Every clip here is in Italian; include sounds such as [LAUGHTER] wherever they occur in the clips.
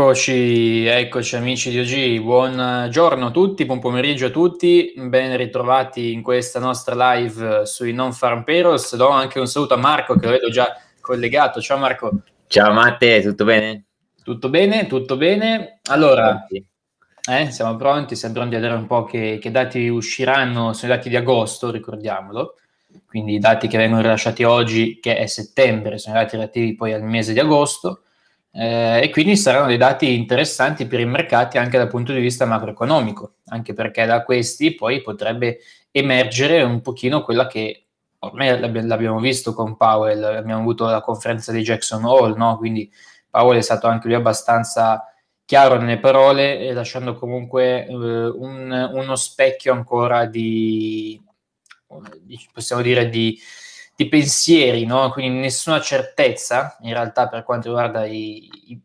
Eccoci, eccoci amici di OG, buongiorno eh, a tutti, buon pomeriggio a tutti, ben ritrovati in questa nostra live eh, sui non farm payrolls. Do anche un saluto a Marco che lo vedo già collegato. Ciao Marco. Ciao Matte, tutto bene? Tutto bene, tutto bene. Allora, eh, siamo pronti, siamo pronti a vedere un po' che, che dati usciranno, sono i dati di agosto, ricordiamolo quindi i dati che vengono rilasciati oggi, che è settembre, sono i dati relativi poi al mese di agosto. Eh, e quindi saranno dei dati interessanti per i mercati anche dal punto di vista macroeconomico, anche perché da questi poi potrebbe emergere un pochino quella che ormai l'abbiamo visto con Powell, abbiamo avuto la conferenza di Jackson Hole, no? quindi Powell è stato anche lui abbastanza chiaro nelle parole, eh, lasciando comunque eh, un, uno specchio ancora di, possiamo dire, di di pensieri, no? quindi nessuna certezza in realtà per quanto riguarda i, i,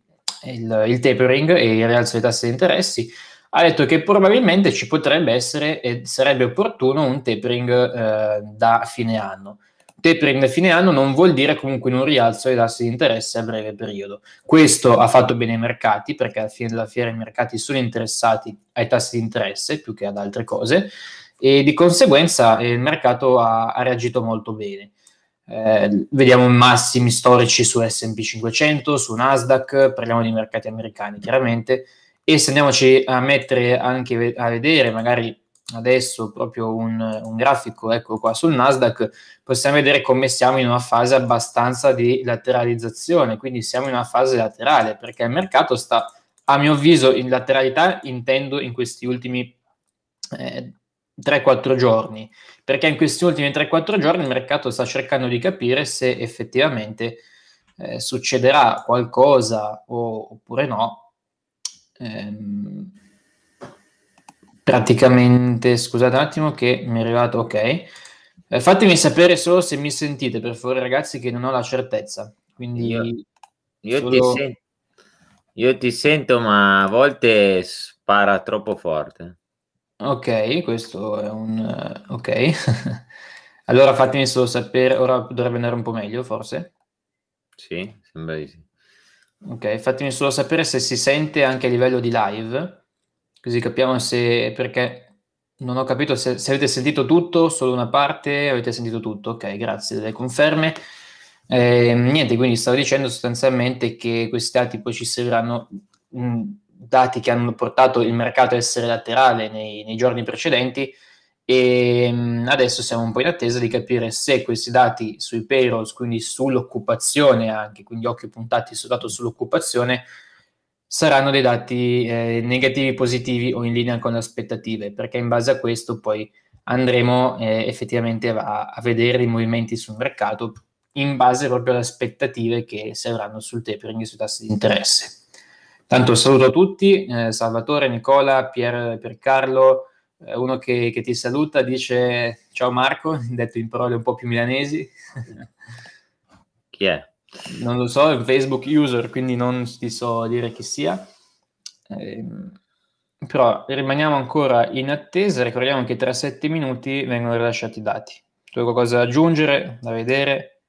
il, il, tapering e il rialzo dei tassi di interessi, ha detto che probabilmente ci potrebbe essere e sarebbe opportuno un tapering eh, da fine anno. Tapering da fine anno non vuol dire comunque un rialzo dei tassi di interesse a breve periodo. Questo ha fatto bene ai mercati perché alla fine della fiera i mercati sono interessati ai tassi di interesse più che ad altre cose e di conseguenza il mercato ha, ha reagito molto bene. Eh, vediamo massimi storici su SP 500, su Nasdaq, parliamo di mercati americani chiaramente. E se andiamoci a mettere anche a vedere, magari adesso proprio un, un grafico, ecco qua sul Nasdaq, possiamo vedere come siamo in una fase abbastanza di lateralizzazione, quindi siamo in una fase laterale perché il mercato sta, a mio avviso, in lateralità intendo in questi ultimi eh, 3-4 giorni, perché in questi ultimi 3-4 giorni il mercato sta cercando di capire se effettivamente eh, succederà qualcosa o, oppure no. Ehm, praticamente, scusate un attimo che mi è arrivato, ok. Eh, fatemi sapere solo se mi sentite, per favore ragazzi, che non ho la certezza. Quindi io, io, solo... ti, sen- io ti sento, ma a volte spara troppo forte. Ok, questo è un eh, ok. [LAUGHS] Allora fatemi solo sapere ora dovrebbe andare un po' meglio forse? Sì, sembra di sì. Ok, fatemi solo sapere se si sente anche a livello di live, così capiamo se perché non ho capito se, se avete sentito tutto, solo una parte, avete sentito tutto. Ok, grazie delle conferme. Eh, niente, quindi stavo dicendo sostanzialmente che questi dati poi ci serviranno mh, mm, dati che hanno portato il mercato a essere laterale nei, nei giorni precedenti e mm, adesso siamo un po' in attesa di capire se questi dati sui payrolls, quindi sull'occupazione anche, quindi occhi puntati sul dato sull'occupazione, saranno dei dati eh, negativi, positivi o in linea con le aspettative, perché in base a questo poi andremo eh, effettivamente a, a, vedere i movimenti sul mercato in base proprio alle aspettative che si avranno sul tapering e sui tassi di interesse. Tanto saluto a tutti, eh, Salvatore, Nicola, Pier, Carlo, eh, uno che, che, ti saluta, dice ciao Marco, [LAUGHS] detto in parole un po' più milanesi. chi è? Non lo so, è un Facebook user, quindi non ti so dire chi sia. Eh, però rimaniamo ancora in attesa, ricordiamo che tra sette minuti vengono rilasciati i dati. Tu hai qualcosa da aggiungere, da vedere?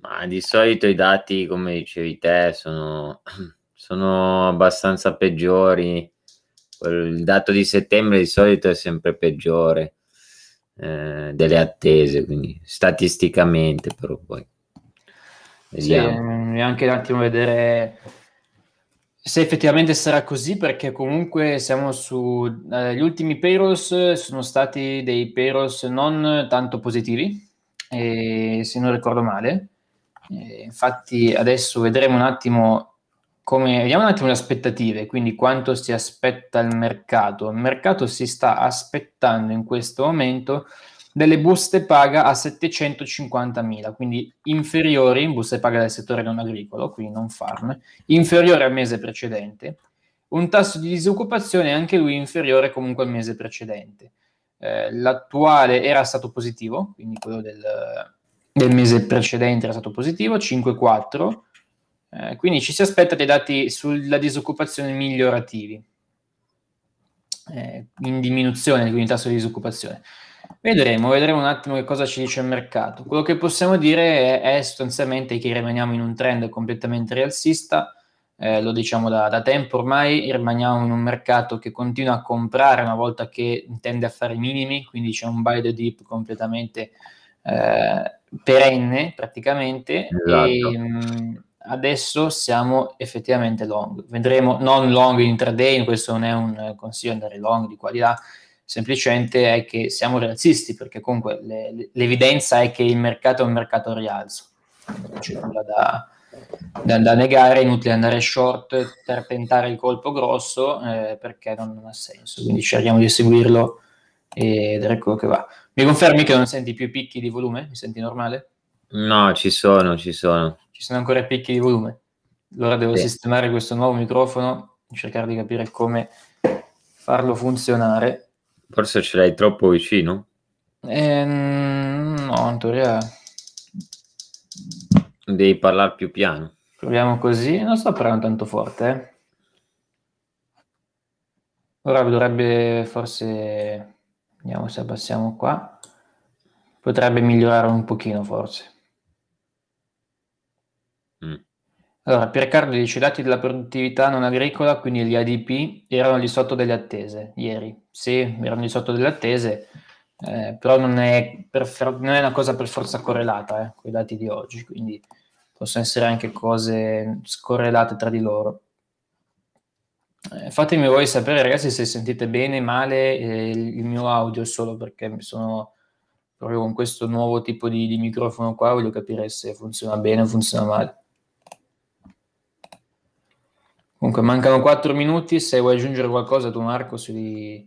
Ma di solito i dati, come dicevi te, sono [CLEARS THROAT] sono abbastanza peggiori. Il dato di settembre di solito è sempre peggiore eh, delle attese, quindi statisticamente però poi. Vediamo. Sì, mm, e anche un attimo vedere se effettivamente sarà così, perché comunque siamo su eh, gli ultimi payrolls sono stati dei payrolls non tanto positivi, eh, se non ricordo male. infatti adesso vedremo un attimo come, vediamo un attimo le aspettative, quindi quanto si aspetta il mercato. Il mercato si sta aspettando in questo momento delle buste paga a 750.000, quindi inferiori, in buste paga del settore non agricolo, quindi non farm, inferiore al mese precedente, un tasso di disoccupazione anche lui inferiore comunque al mese precedente. Eh, l'attuale era stato positivo, quindi quello del, del mese precedente era stato positivo, 5,4 eh, quindi ci si aspetta dei dati sulla disoccupazione migliorativi, eh, in diminuzione quindi il tasso di disoccupazione. Vedremo, vedremo un attimo che cosa ci dice il mercato. Quello che possiamo dire è, è sostanzialmente che rimaniamo in un trend completamente rialzista, eh, lo diciamo da, da, tempo ormai, rimaniamo in un mercato che continua a comprare una volta che tende a fare i minimi, quindi c'è un buy the dip completamente eh, perenne praticamente. Esatto. E, ehm, mh, adesso siamo effettivamente long. Vedremo non long in intraday, questo non è un consiglio andare long di qua di là, semplicemente è che siamo razzisti perché comunque le, l'evidenza è che il mercato è un mercato a rialzo, non c'è nulla da, da, da, negare, è inutile andare short per tentare il colpo grosso eh, perché non, non ha senso, quindi cerchiamo di seguirlo e vedere quello ecco che va. Mi confermi che non senti più picchi di volume? Mi senti normale? No, ci sono, ci sono. Ci sono ancora picchi di volume. Allora devo sì. sistemare questo nuovo microfono, cercare di capire come farlo funzionare. Forse ce l'hai troppo vicino? Eh, no, in teoria... Devi parlare più piano. Proviamo così. Non sto parlando tanto forte. Eh. Ora dovrebbe forse... Vediamo se abbassiamo qua. Potrebbe migliorare un pochino forse. Allora, Piercarlo dice i dati della produttività non agricola, quindi gli ADP, erano di sotto delle attese ieri. Sì, erano di sotto delle attese, eh, però non è, for- non è, una cosa per forza correlata eh, con i dati di oggi, quindi possono essere anche cose scorrelate tra di loro. Eh, fatemi voi sapere ragazzi se sentite bene, o male eh, il mio audio solo perché mi sono proprio con questo nuovo tipo di, di microfono qua voglio capire se funziona bene o funziona male. Comunque mancano 4 minuti, se vuoi aggiungere qualcosa tu Marco sui...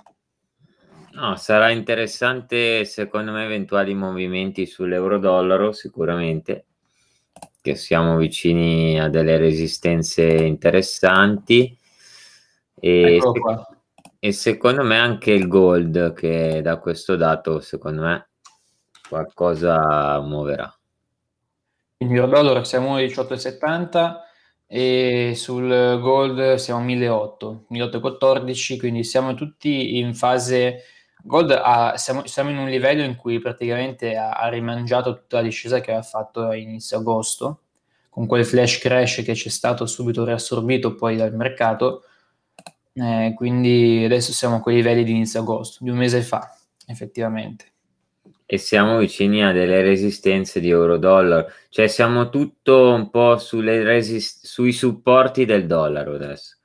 No, sarà interessante secondo me eventuali movimenti sull'euro-dollaro sicuramente, che siamo vicini a delle resistenze interessanti. E, ecco e secondo me anche il gold che da questo dato secondo me qualcosa muoverà. Il euro-dollaro siamo a 18,70 e sul gold siamo a 1.800, 1.814, quindi siamo tutti in fase... Gold ha, siamo, siamo, in un livello in cui praticamente ha, ha rimangiato tutta la discesa che aveva fatto a inizio agosto, con quel flash crash che c'è stato subito riassorbito poi dal mercato, eh, quindi adesso siamo a quei livelli di inizio agosto, di un mese fa effettivamente e siamo vicini a delle resistenze di euro-dollaro, cioè siamo tutto un po' sulle resist- sui supporti del dollaro adesso.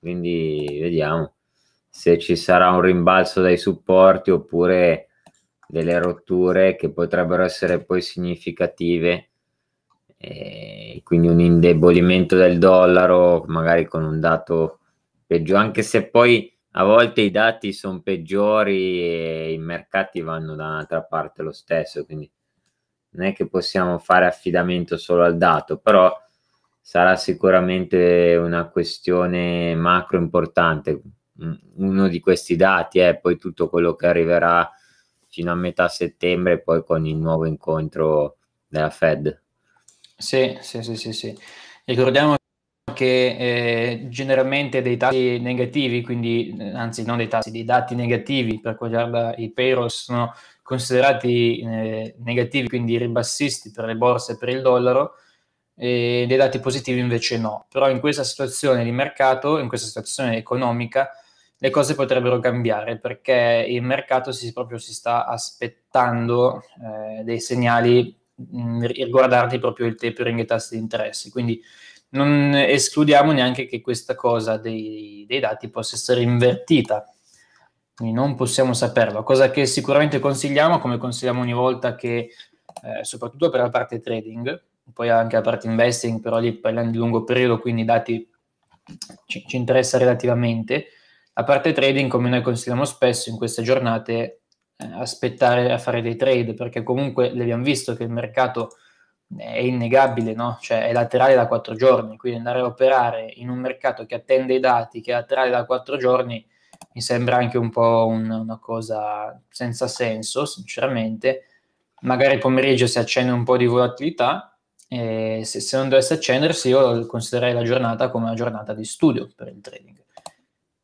Quindi vediamo se ci sarà un rimbalzo dai supporti oppure delle rotture che potrebbero essere poi significative e eh, quindi un indebolimento del dollaro magari con un dato peggio anche se poi a volte i dati sono peggiori e i mercati vanno da un'altra parte lo stesso, quindi non è che possiamo fare affidamento solo al dato, però sarà sicuramente una questione macro importante. Mm, uno di questi dati è poi tutto quello che arriverà fino a metà settembre, poi con il nuovo incontro della Fed. Sì, sì, sì, sì. sì. Ricordiamo anche eh, generalmente dei tassi negativi, quindi eh, anzi non dei tassi, dei dati negativi per quanto riguarda i payroll sono considerati eh, negativi, quindi ribassisti per le borse e per il dollaro, e dei dati positivi invece no. Però in questa situazione di mercato, in questa situazione economica, le cose potrebbero cambiare perché il mercato si, proprio si sta aspettando eh, dei segnali mh, mm, riguardanti proprio il tapering e i tassi di interesse. Quindi non escludiamo neanche che questa cosa dei, dei dati possa essere invertita. Quindi non possiamo saperlo, cosa che sicuramente consigliamo, come consigliamo ogni volta che, eh, soprattutto per la parte trading, poi anche la parte investing, però lì parliamo di lungo periodo, quindi i dati ci, ci interessa relativamente. La parte trading, come noi consigliamo spesso in queste giornate, eh, aspettare a fare dei trade, perché comunque l'abbiamo visto che il mercato è innegabile, no? cioè è laterale da quattro giorni, quindi andare a operare in un mercato che attende i dati, che è laterale da quattro giorni, mi sembra anche un po' un, una cosa senza senso, sinceramente. Magari pomeriggio si accende un po' di volatilità, e se, se non dovesse accendersi io considererei la giornata come una giornata di studio per il trading.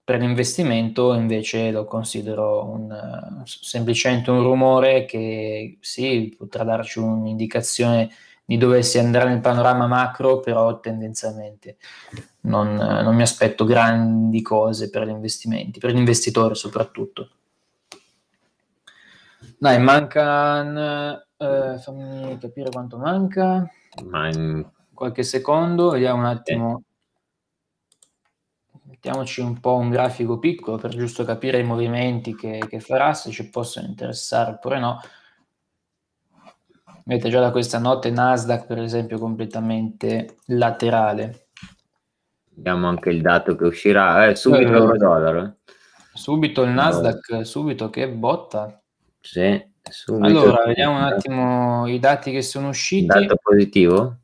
Per l'investimento invece lo considero un, semplicemente un rumore che sì, potrà darci un'indicazione di doversi andare nel panorama macro, però tendenzialmente non, non mi aspetto grandi cose per gli investimenti, per l'investitore soprattutto. Dai, manca. Eh, fammi capire quanto manca. Man. Qualche secondo, vediamo un attimo. Eh. Mettiamoci un po' un grafico piccolo per giusto capire i movimenti che, che farà, se ci possono interessare oppure no. Vedete già da questa notte Nasdaq per esempio completamente laterale. Vediamo anche il dato che uscirà, eh, subito eh, dollaro. Subito il Nasdaq, no. subito che botta. Sì, subito. Allora, vediamo un attimo i dati che sono usciti. Dato positivo?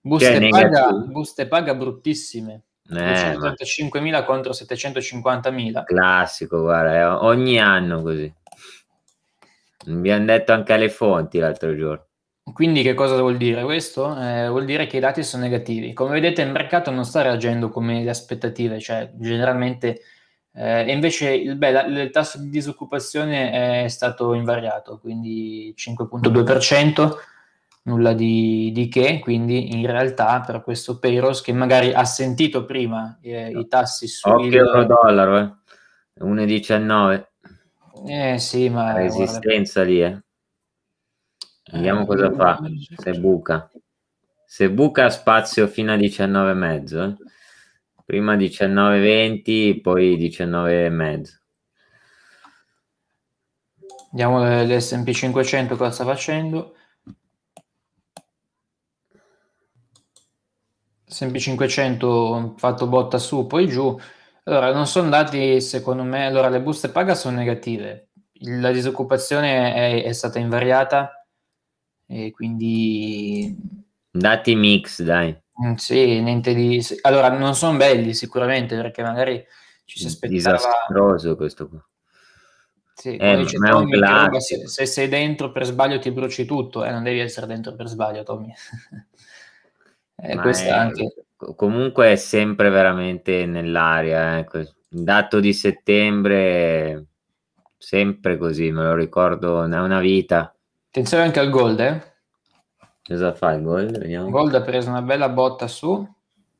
Buste, cioè, paga, buste paga bruttissime. Eh, 285.000 ma... contro 750.000. Classico, guarda, eh, ogni anno così. Mi hanno detto anche alle fonti l'altro giorno. Quindi che cosa vuol dire questo? Eh, vuol dire che i dati sono negativi. Come vedete il mercato non sta reagendo come le aspettative, cioè generalmente, eh, invece il, beh, la, il, tasso di disoccupazione è stato invariato, quindi 5.2%, nulla di, di, che, quindi in realtà per questo Payros che magari ha sentito prima eh, i tassi su... Occhio il... dollaro, eh. 1,19. Eh sì, ma... La resistenza guarda. lì, eh. Eh, Vediamo eh, cosa fa. Se buca. Se buca spazio fino a 19 e mezzo. Eh. Prima 19,20, poi 19 e mezzo. Vediamo l'SP 500 cosa sta facendo. S&P 500 fatto botta su, poi giù. Allora, non sono dati, secondo me, allora le buste paga sono negative. La disoccupazione è, è stata invariata, e quindi... Dati mix, dai. Mm, sì, niente di... Allora, non sono belli sicuramente perché magari ci si aspettava... Disastroso questo qua. Sì, eh, dice, Tommy, roba, se, se, sei dentro per sbaglio ti bruci tutto, eh, non devi essere dentro per sbaglio, Tommy. [LAUGHS] Eh, questo è... anche... Comunque è sempre veramente nell'aria. Eh. dato di settembre, sempre così, me lo ricordo, è una vita. Attenzione anche al Gold, eh? Cosa fa il Gold? Vediamo. Gold ha preso una bella botta su.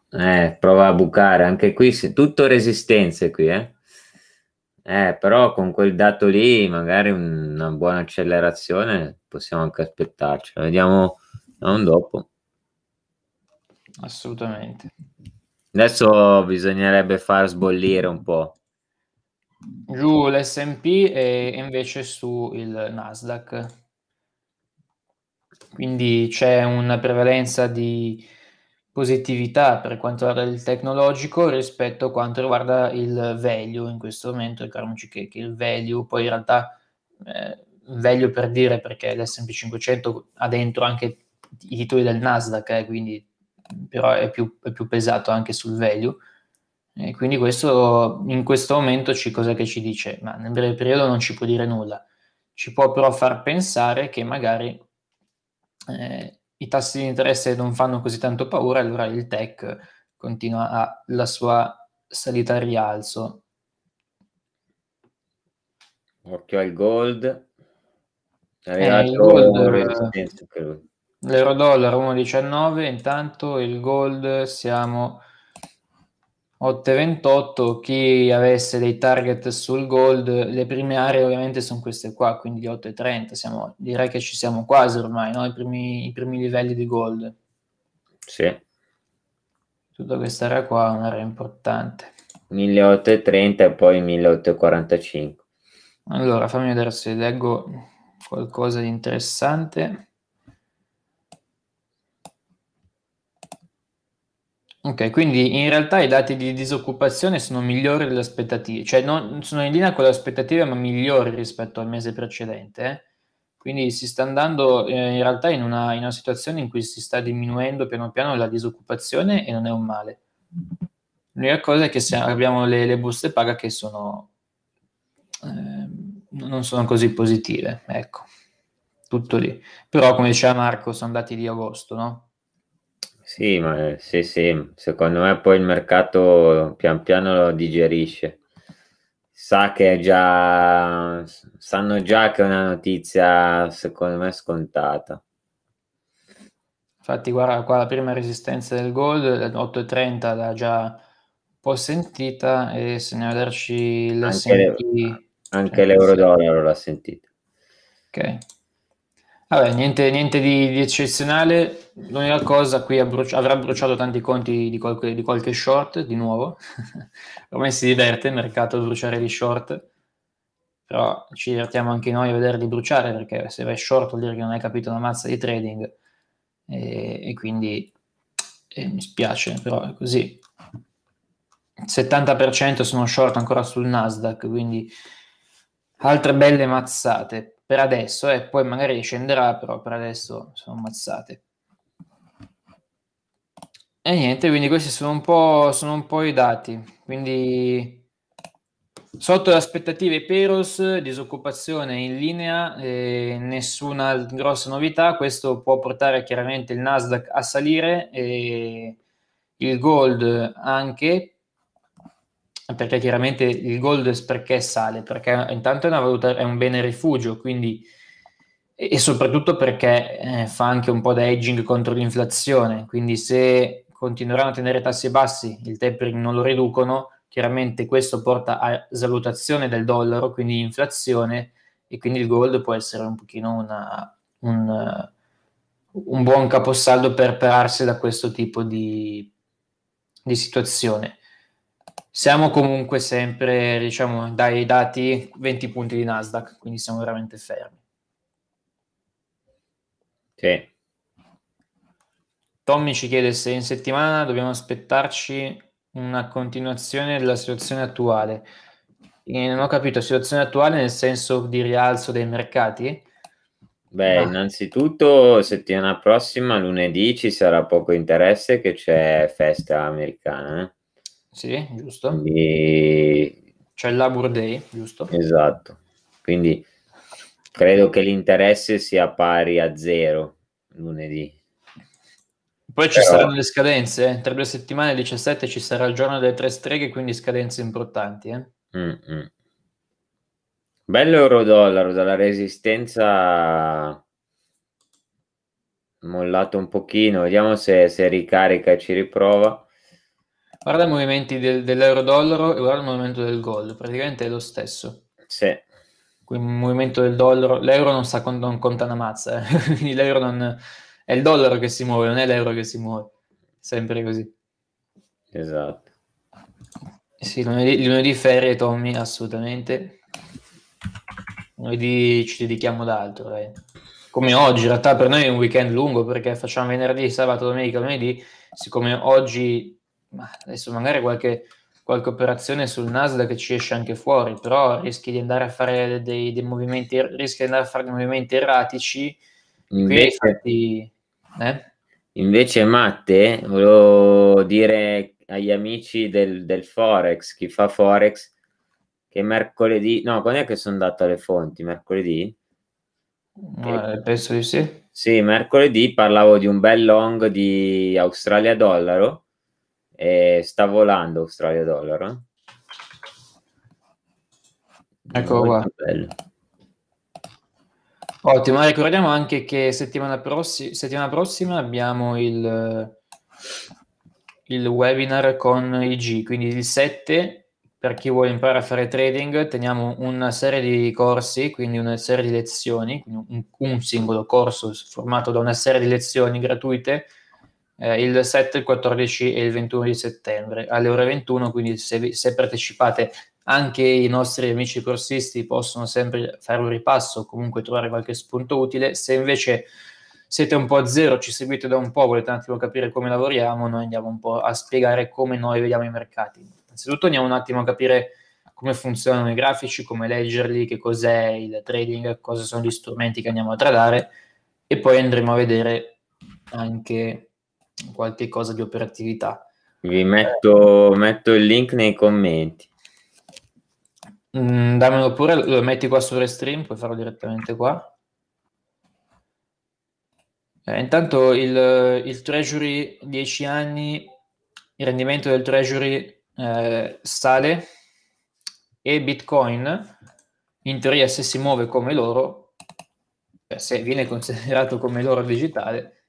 Eh, prova a bucare, anche qui se, tutto resistenze qui, eh? Eh, però con quel dato lì magari una buona accelerazione possiamo anche aspettarci. Vediamo a un dopo. Assolutamente. Adesso bisognerebbe far sbollire un po'. Giù l'SP e invece su il Nasdaq. Quindi c'è una prevalenza di positività per quanto riguarda il tecnologico rispetto a quanto riguarda il value in questo momento, ricordiamoci che, che il value poi in realtà eh, value per dire perché l'S&P 500 ha dentro anche i titoli del Nasdaq, eh, quindi però è più, è più, pesato anche sul value. E quindi questo in questo momento ci, cosa ci dice? Ma nel breve periodo non ci può dire nulla, ci può però far pensare che magari eh, i tassi di interesse non fanno così tanto paura, allora il tech continua a, la sua salita a rialzo. Occhio al gold. Eh, gold eh, l'euro dollaro 1,19, intanto il gold siamo 8,28 chi avesse dei target sul gold le prime aree ovviamente sono queste qua quindi 8,30 siamo, direi che ci siamo quasi ormai no? I, primi, i primi livelli di gold sì tutta questa area qua è un'area importante 1830 e poi 1845 allora fammi vedere se leggo qualcosa di interessante Ok, quindi in realtà i dati di disoccupazione sono migliori delle aspettative, cioè non, sono in linea con le aspettative ma migliori rispetto al mese precedente. Eh. Quindi si sta andando eh, in realtà in una, in una situazione in cui si sta diminuendo piano piano la disoccupazione e non è un male. L'unica cosa è che se abbiamo le, le buste paga che sono, eh, non sono così positive, ecco, tutto lì. Però come diceva Marco, sono dati di agosto, no? Sì, ma sì, sì, secondo me poi il mercato pian piano lo digerisce. Sa che è già, sanno già che è una notizia, secondo me, scontata. Infatti, guarda qua la prima resistenza del gol, 8.30 eh, l'ha già un po' sentita e se ne vederci la anche, senti... le, anche cioè, eh, l'euro dollaro l'ha sentita. Ok. Vabbè, niente, niente di, di, eccezionale. L'unica cosa, qui bruci- avrà bruciato tanti conti di qualche, di qualche short, di nuovo. Come [LAUGHS] si diverte il mercato a bruciare gli short, però ci divertiamo anche noi a vederli bruciare, perché se vai short vuol dire che non hai capito una mazza di trading, e, e quindi e mi spiace, però è così. 70% sono short ancora sul Nasdaq, quindi altre belle mazzate per adesso e eh, poi magari scenderà, però per adesso sono ammazzate. E niente, quindi questi sono un, sono un po', i dati. Quindi sotto le aspettative Peros, disoccupazione in linea, eh, nessuna grossa novità, questo può portare chiaramente il Nasdaq a salire e il gold anche perché chiaramente il gold perché sale? Perché intanto è, una valuta, è un bene rifugio, quindi, e soprattutto perché eh, fa anche un po' da hedging contro l'inflazione, quindi se continueranno a tenere tassi bassi, il tapering non lo riducono, chiaramente questo porta a salutazione del dollaro, quindi inflazione, e quindi il gold può essere un pochino una, un, un buon caposaldo per pararsi da questo tipo di, di situazione. Siamo comunque sempre, diciamo, dai dati 20 punti di Nasdaq, quindi siamo veramente fermi. Ok. Tommy ci chiede se in settimana dobbiamo aspettarci una continuazione della situazione attuale. E eh, non ho capito, situazione attuale nel senso di rialzo dei mercati? Beh, no. innanzitutto settimana prossima, lunedì, ci sarà poco interesse che c'è festa americana. Eh. Sì, giusto. E... C'è il Labor Day, giusto? Esatto. Quindi credo che l'interesse sia pari a zero lunedì. Poi ci Però... saranno le scadenze, eh. tra due settimane, il 17, ci sarà il giorno delle tre streghe, quindi scadenze importanti. Eh? Mm, mm. Bello euro-dollaro, dalla resistenza mollato un pochino, vediamo se, se ricarica e ci riprova. Guarda i movimenti del, dell'euro-dollaro e guarda il movimento del gold, praticamente è lo stesso. Sì. Il movimento del dollaro, l'euro non, sa, non conta una mazza, eh. [LAUGHS] quindi l'euro non, è il dollaro che si muove, non è l'euro che si muove, sempre così. Esatto. Sì, lunedì, lunedì ferie, Tommy, assolutamente. Lunedì ci dedichiamo ad altro, eh. come oggi, in realtà per noi è un weekend lungo perché facciamo venerdì, sabato, domenica, lunedì, siccome oggi ma adesso magari qualche, qualche operazione sul Nasdaq ci esce anche fuori, però rischi di andare a fare dei, dei movimenti, rischi di andare a fare dei movimenti erratici. Invece, fatti, eh? invece Matte, volevo dire agli amici del, del, Forex, chi fa Forex, che mercoledì, no, quando è che sono andato alle fonti? Mercoledì? eh, penso di sì. Sì, mercoledì parlavo di un bel long di Australia dollaro e sta volando Australia Dollar. Eh? Eccolo qua. Bello. Ottimo, ricordiamo anche che settimana, prossi- settimana prossima abbiamo il, il, webinar con IG, quindi il 7 per chi vuole imparare a fare trading, teniamo una serie di corsi, quindi una serie di lezioni, un, un singolo corso formato da una serie di lezioni gratuite eh, il 7, il 14 e il 21 di settembre alle ore 21, quindi se, se partecipate anche i nostri amici corsisti possono sempre fare un ripasso o comunque trovare qualche spunto utile, se invece siete un po' a zero, ci seguite da un po', volete un attimo capire come lavoriamo, noi andiamo un po' a spiegare come noi vediamo i mercati. Innanzitutto andiamo un attimo a capire come funzionano i grafici, come leggerli, che cos'è il trading, cosa sono gli strumenti che andiamo a tradare e poi andremo a vedere anche qualche cosa di operatività. Vi metto, metto il link nei commenti. Mm, dammelo pure, lo metti qua su Restream, puoi farlo direttamente qua. Eh, intanto il, il, Treasury 10 anni, il rendimento del Treasury eh, sale e Bitcoin, in teoria se si muove come loro, eh, se viene considerato come l'oro digitale,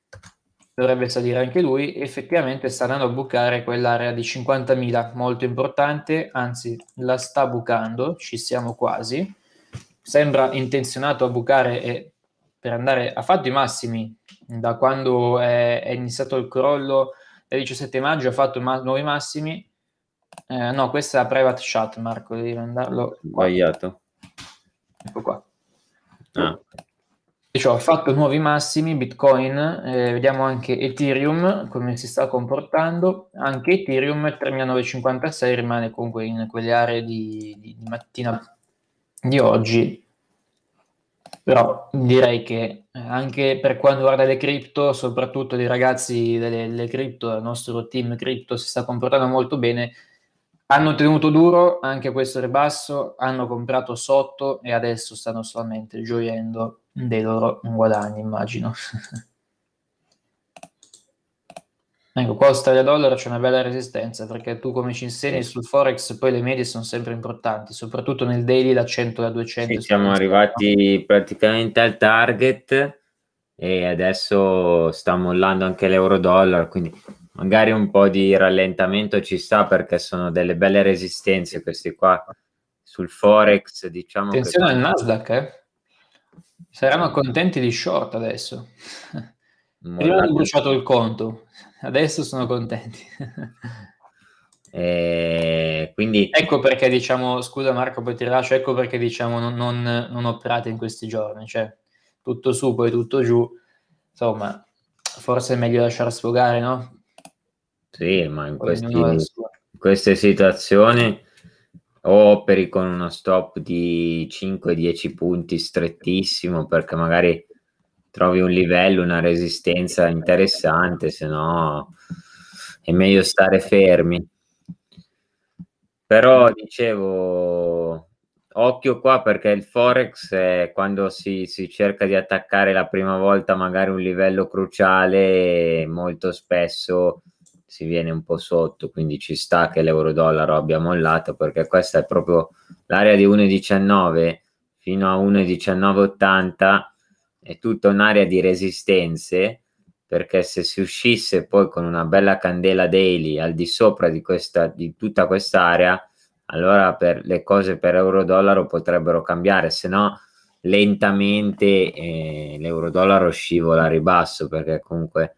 dovrebbe salire anche lui, effettivamente sta andando a bucare quell'area di 50.000 molto importante, anzi la sta bucando, ci siamo quasi, sembra intenzionato a bucare e per andare a fatto i massimi da quando è, è iniziato il crollo il 17 maggio ha fatto ma- nuovi massimi eh, no questa è la private chat Marco devi mandarlo sbagliato ecco qua ah. Diciamo, ho fatto nuovi massimi Bitcoin, eh, vediamo anche Ethereum come si sta comportando, anche Ethereum 3956 rimane comunque in quelle aree di, di, di mattina di oggi, però direi che eh, anche per quanto riguarda le cripto, soprattutto dei ragazzi delle, delle cripto, il nostro team cripto si sta comportando molto bene, hanno tenuto duro anche questo ribasso, hanno comprato sotto e adesso stanno solamente gioiendo dei loro guadagni, immagino. [LAUGHS] ecco, qua australia Dollar c'è una bella resistenza, perché tu come ci insegni sì. sul Forex, poi le medie sono sempre importanti, soprattutto nel daily da 100 a 200. Sì, siamo arrivati no? praticamente al target e adesso sta mollando anche l'euro-dollaro, quindi magari un po' di rallentamento ci sta perché sono delle belle resistenze questi qua sul Forex, diciamo. Attenzione che... al Nasdaq, eh? Saranno contenti di short adesso. Molto. Prima hanno bruciato il conto, adesso sono contenti. Eh, quindi... Ecco perché diciamo, scusa Marco, poi ti lascio, ecco perché diciamo non, non, non operate in questi giorni, cioè tutto su, poi tutto giù, insomma, forse è meglio lasciar sfogare, no? Sì, ma in, questi, in queste situazioni operi con uno stop di 5-10 punti strettissimo perché magari trovi un livello, una resistenza interessante, se no è meglio stare fermi. Però dicevo, occhio qua perché il forex è quando si, si, cerca di attaccare la prima volta magari un livello cruciale molto spesso si viene un po' sotto, quindi ci sta che l'euro-dollaro abbia mollato perché questa è proprio l'area di 1,19 fino a 1,1980 è tutta un'area di resistenze perché se si uscisse poi con una bella candela daily al di sopra di, questa, di tutta quest'area, allora per, le cose per euro-dollaro potrebbero cambiare, se no lentamente eh, l'euro-dollaro scivola a ribasso perché comunque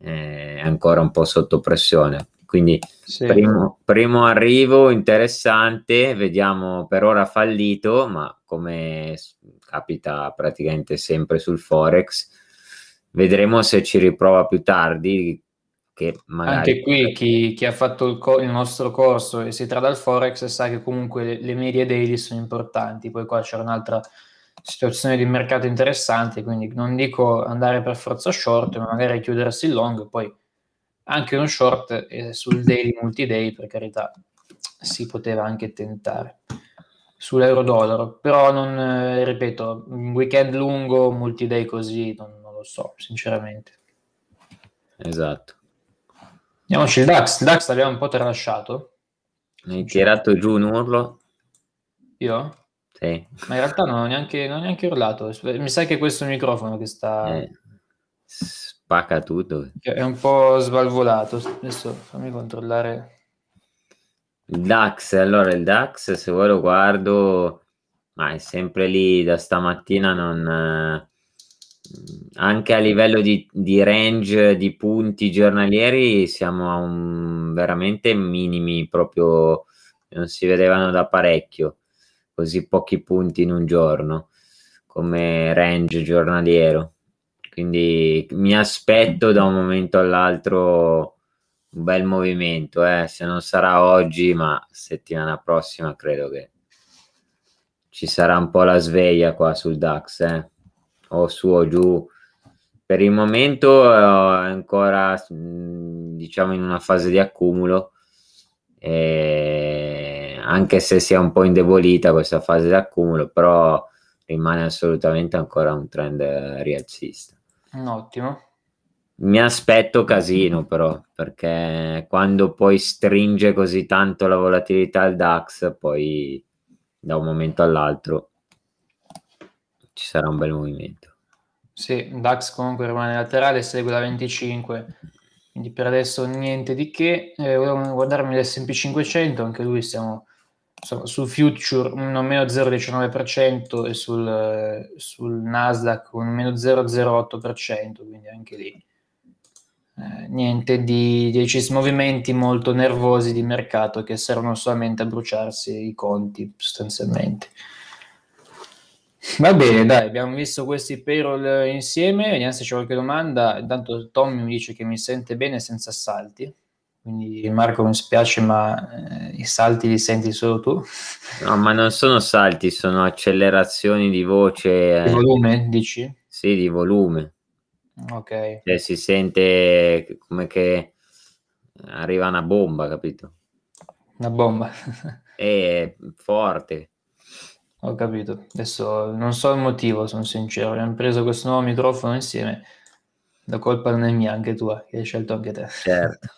eh, ancora un po' sotto pressione. Quindi sì. primo, primo, arrivo interessante, vediamo per ora fallito, ma come capita praticamente sempre sul Forex, vedremo se ci riprova più tardi. Magari... Anche qui chi, chi ha fatto il, co- il, nostro corso e si tratta al Forex sa che comunque le, le medie daily sono importanti, poi qua c'è un'altra situazioni di mercato interessanti, quindi non dico andare per forza short, ma magari chiudersi il long, poi anche uno short eh, sul daily multi-day, per carità, si poteva anche tentare sull'euro dollaro, però non, eh, ripeto, un weekend lungo, multi-day così, non, non lo so, sinceramente. Esatto. Andiamoci il DAX, il DAX l'abbiamo un po' tralasciato. Mi hai tirato giù un urlo? Io? Sì. Ma in realtà non ho neanche, non ho neanche urlato. Mi sa che questo microfono che sta... Eh, spacca tutto. è un po' svalvolato. Adesso fammi controllare. Il DAX, allora il DAX se vuoi lo guardo, ma è sempre lì da stamattina, non, eh, anche a livello di, di range di punti giornalieri siamo a un, veramente minimi, proprio non si vedevano da parecchio così pochi punti in un giorno come range giornaliero. Quindi mi aspetto da un momento all'altro un bel movimento, eh? se non sarà oggi, ma settimana prossima credo che ci sarà un po' la sveglia qua sul DAX, eh? o su o giù. Per il momento è eh, ancora, diciamo, in una fase di accumulo. E anche se si è un po' indebolita questa fase d'accumulo, però rimane assolutamente ancora un trend rialzista. Ottimo. Mi aspetto casino però, perché quando poi stringe così tanto la volatilità al DAX, poi da un momento all'altro ci sarà un bel movimento. Sì, DAX comunque rimane laterale, segue la 25, quindi per adesso niente di che. Eh, volevo guardarmi l'SP 500, anche lui stiamo insomma, sul future un meno 0,19% e sul, sul, Nasdaq un meno 0,08%, quindi anche lì eh, niente di, di movimenti molto nervosi di mercato che servono solamente a bruciarsi i conti sostanzialmente. Va bene, dai, abbiamo visto questi payroll insieme, vediamo se c'è qualche domanda. Intanto Tommy mi dice che mi sente bene senza salti. Quindi Marco mi spiace, ma eh, i salti li senti solo tu? No, ma non sono salti, sono accelerazioni di voce. Eh. Di volume, dici? Sì, di volume. Ok. Cioè si sente come che arriva una bomba, capito? Una bomba. è [LAUGHS] eh, forte. Ho capito. Adesso non so il motivo, sono sincero. Abbiamo preso questo nuovo microfono insieme la colpa non è mia, anche tua, che hai scelto anche te. Certo.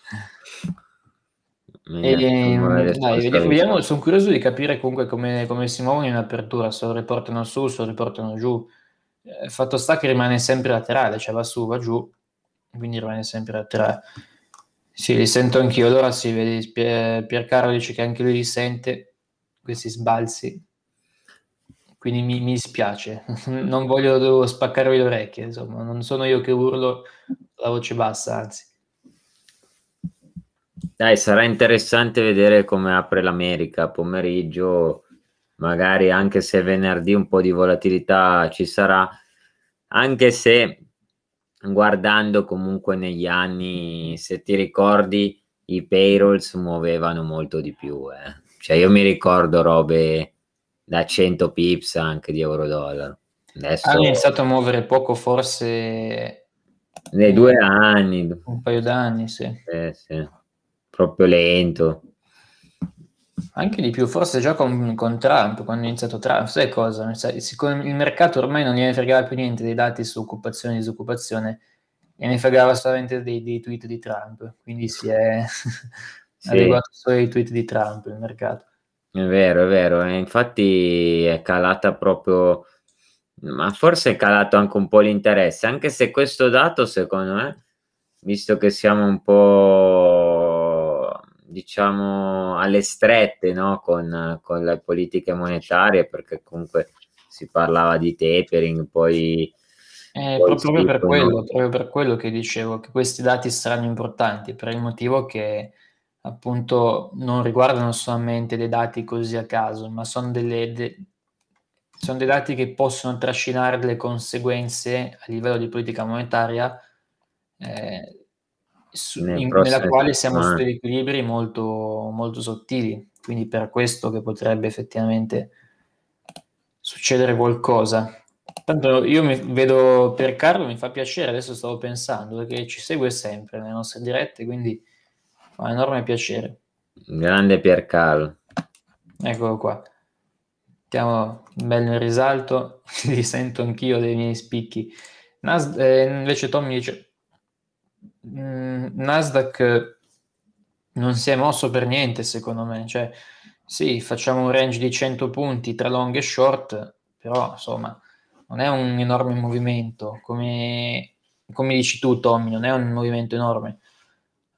[LAUGHS] e, ehm, dai, vediamo, sono curioso di capire comunque come, come si muovono in apertura, se lo riportano su, se lo riportano giù. Il eh, Fatto sta che rimane sempre laterale, cioè va su, va giù, quindi rimane sempre laterale. Sì, li sento anch'io. Allora si sì, vedi Pier, Piercarlo dice che anche lui li sente questi sbalzi quindi mi, mi dispiace, [LAUGHS] non voglio spaccarvi le orecchie, insomma, non sono io che urlo la voce bassa, anzi. Dai, sarà interessante vedere come apre l'America pomeriggio, magari anche se venerdì un po' di volatilità ci sarà, anche se guardando comunque negli anni, se ti ricordi, i payrolls muovevano molto di più. Eh. Cioè io mi ricordo robe da 100 pips anche di euro dollaro. Adesso... Ha iniziato a muovere poco, forse... Nei due anni. Un paio d'anni, sì. Eh, sì. Proprio lento. Anche di più, forse già con, con Trump, quando è iniziato Trump, sai cosa? Siccome il mercato ormai non gliene fregava più niente dei dati su occupazione e disoccupazione, gliene fregava solamente dei, dei tweet di Trump, quindi si è sì. [LAUGHS] adeguato solo ai tweet di Trump il mercato. È vero, è vero, e infatti è calata proprio, ma forse è calato anche un po' l'interesse, anche se questo dato, secondo me, visto che siamo un po', diciamo, alle strette no? con, con le politiche monetarie, perché comunque si parlava di tapering, poi... Eh, poi proprio, per quello, proprio per quello che dicevo, che questi dati saranno importanti, per il motivo che appunto non riguardano solamente dei dati così a caso, ma sono, delle, de, sono dei dati che possono trascinare delle conseguenze a livello di politica monetaria eh, su, in, nella quale siamo su degli equilibri molto, molto sottili. Quindi per questo che potrebbe effettivamente succedere qualcosa. Tanto io mi vedo per Carlo, mi fa piacere, adesso stavo pensando, perché ci segue sempre nelle nostre dirette, quindi fa enorme piacere. Grande Piercal. Eccolo qua. Mettiamo un bel risalto, li [LAUGHS] sento anch'io dei miei spicchi. Nas- eh, invece Tommy dice, mm, Nasdaq non si è mosso per niente secondo me, cioè sì, facciamo un range di 100 punti tra long e short, però insomma non è un enorme movimento, come, come dici tu Tommy, non è un movimento enorme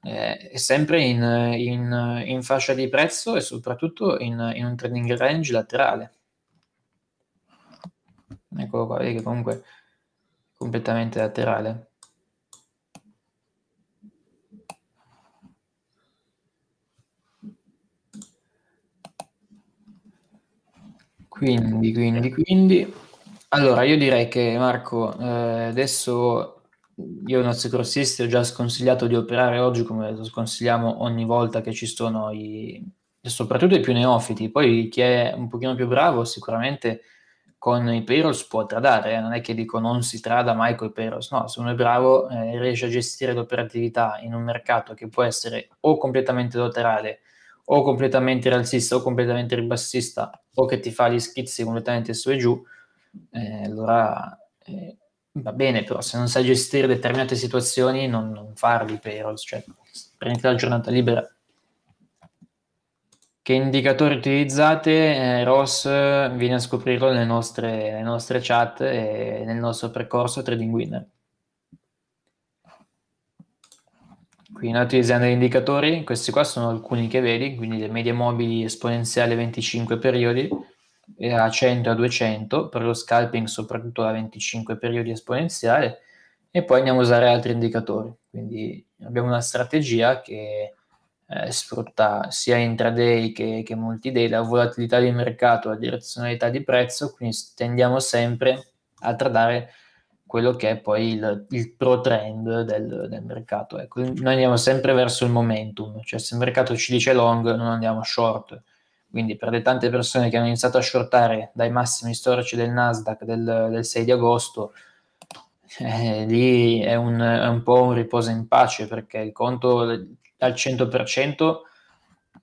eh, sempre in, in, in, fascia di prezzo e soprattutto in, in, un trading range laterale. Eccolo qua, vedi che comunque è completamente laterale. Quindi, quindi, quindi. Allora, io direi che Marco, eh, adesso io i nostri corsisti ho già sconsigliato di operare oggi come lo sconsigliamo ogni volta che ci sono i, soprattutto i più neofiti, poi chi è un pochino più bravo sicuramente con i payrolls può tradare, eh. non è che dico non si trada mai con i payrolls, no, se uno è bravo eh, riesce a gestire l'operatività in un mercato che può essere o completamente laterale o completamente rialzista o completamente ribassista o che ti fa gli schizzi completamente su e giù, eh, allora eh, va bene, però se non sai gestire determinate situazioni non, non farli però, cioè prendi la giornata libera. Che indicatori utilizzate? Eh, Ross eh, viene a scoprirlo nelle nostre, nelle nostre chat e nel nostro percorso Trading Winner. Qui noi altre gli indicatori, questi qua sono alcuni che vedi, quindi le medie mobili esponenziali 25 periodi, a 100 a 200 per lo scalping soprattutto a 25 periodi esponenziale e poi andiamo a usare altri indicatori quindi abbiamo una strategia che eh, sfrutta sia intraday che, che multiday la volatilità di mercato la direzionalità di prezzo quindi tendiamo sempre a tradare quello che è poi il, il pro trend del, del mercato ecco, noi andiamo sempre verso il momentum cioè se il mercato ci dice long non andiamo short quindi per le tante persone che hanno iniziato a shortare dai massimi storici del Nasdaq del, del 6 di agosto, eh, lì è un, è un, po' un riposo in pace perché il conto al 100%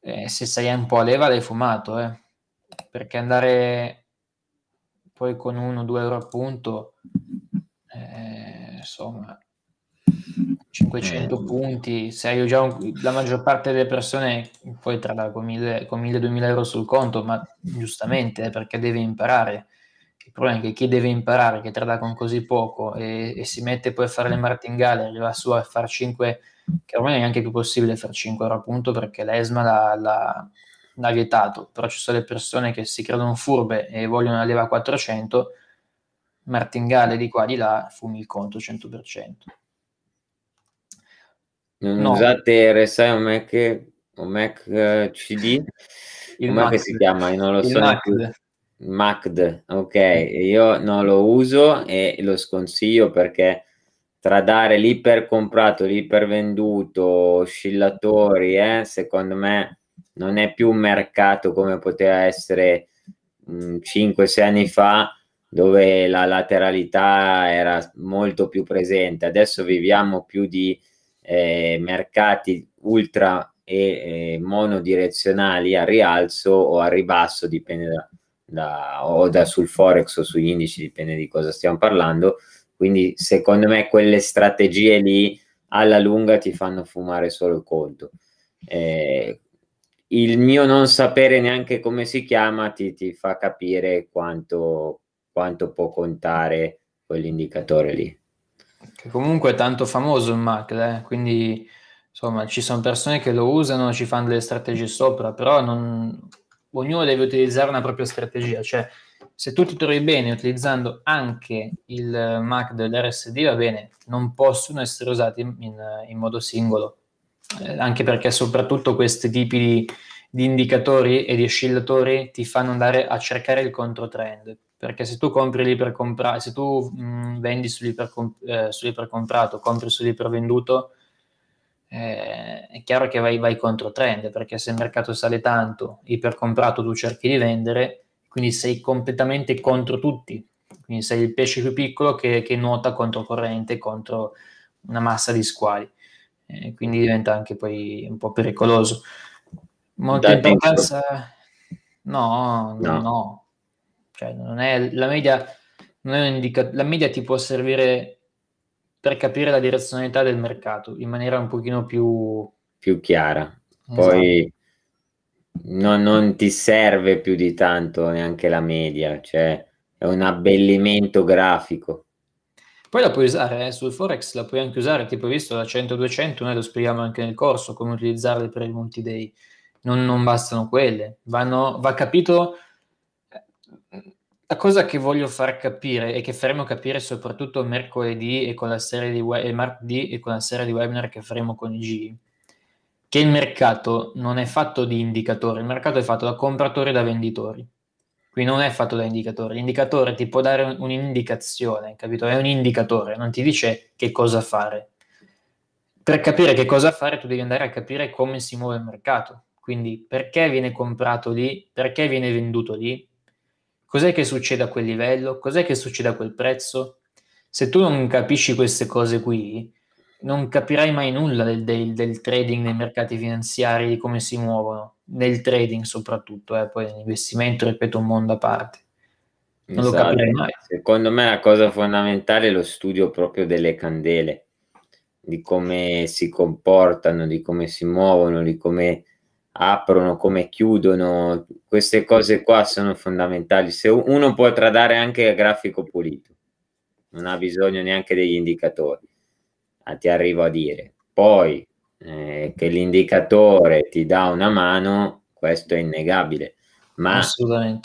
eh, se sei un po' a leva l'hai fumato eh. perché andare poi con 1-2 euro appunto, punto eh, insomma 500 eh. punti, se hai già un, la maggior parte delle persone poi trarrà con 1000-2000 euro sul conto, ma giustamente eh, perché deve imparare. Il problema è che chi deve imparare, che trada con così poco e, e, si mette poi a fare le martingale, arriva su a far 5, che ormai è anche più possibile far 5 euro appunto perché l'ESMA l'ha, l'ha, l'ha vietato, però ci sono le persone che si credono furbe e vogliono una leva 400, martingale di qua di là, fumi il conto 100%. Non No. usate RSA, o Mac, un Mac eh, CD? Il Com'è si chiama? Io non lo so MACD, ok, io non lo uso e lo sconsiglio perché tra dare l'ipercomprato, l'ipervenduto, oscillatori, eh, secondo me non è più un mercato come poteva essere 5-6 mm, anni fa, dove la lateralità era molto più presente. Adesso viviamo più di eh, mercati ultra e eh, monodirezionali a rialzo o a ribasso, dipende da, da, o da sul forex o sugli indici, dipende di cosa stiamo parlando. Quindi secondo me quelle strategie lì alla lunga ti fanno fumare solo il conto. Eh, il mio non sapere neanche come si chiama ti, ti fa capire quanto, quanto può contare quell'indicatore lì che comunque è tanto famoso il Mac, eh? quindi insomma ci sono persone che lo usano, ci fanno delle strategie sopra, però non... ognuno deve utilizzare una propria strategia, cioè se tu ti trovi bene utilizzando anche il Mac dell'RSD va bene, non possono essere usati in, in modo singolo, eh, anche perché soprattutto questi tipi di, di indicatori e di oscillatori ti fanno andare a cercare il controtrend perché se tu compri lì per comprare, se tu mh, mm, vendi su lì, eh, su compri su lì eh, è chiaro che vai, vai, contro trend, perché se il mercato sale tanto, ipercomprato tu cerchi di vendere, quindi sei completamente contro tutti, quindi sei il pesce più piccolo che, che nuota contro corrente, contro una massa di squali, eh, quindi diventa anche poi un po' pericoloso. Molta Dai, importanza... No, no, no, cioè, è, la, media, indica- la media ti può servire per capire la direzionalità del mercato in maniera un pochino più... Più chiara. Esatto. Poi no, non ti serve più di tanto neanche la media, cioè è un abbellimento grafico. Poi la puoi usare eh, sul Forex, la puoi anche usare, tipo hai visto, la 100-200, noi lo spieghiamo anche nel corso, come utilizzarle per il multi-day. Non, non bastano quelle, Vanno, va capito la cosa che voglio far capire e che faremo capire soprattutto mercoledì e, we- e martedì e con la serie di webinar che faremo con G, che il mercato non è fatto di indicatori, il mercato è fatto da compratori e da venditori. Qui non è fatto da indicatori. L'indicatore ti può dare un'indicazione, capito? È un indicatore, non ti dice che cosa fare. Per capire che cosa fare, tu devi andare a capire come si muove il mercato. Quindi perché viene comprato lì, perché viene venduto lì, Cos'è che succede a quel livello? Cos'è che succede a quel prezzo? Se tu non capisci queste cose qui, non capirai mai nulla del, del, del trading, nei mercati finanziari, di come si muovono, nel trading soprattutto, eh, poi nell'investimento, ripeto, un mondo a parte. Non lo esatto. capirei mai. Secondo me la cosa fondamentale è lo studio proprio delle candele, di come si comportano, di come si muovono, di come aprono, come chiudono, queste cose qua sono fondamentali. Se uno può tradare anche il grafico pulito, non ha bisogno neanche degli indicatori, ah, ti arrivo a dire. Poi eh, che l'indicatore ti dà una mano, questo è innegabile. Ma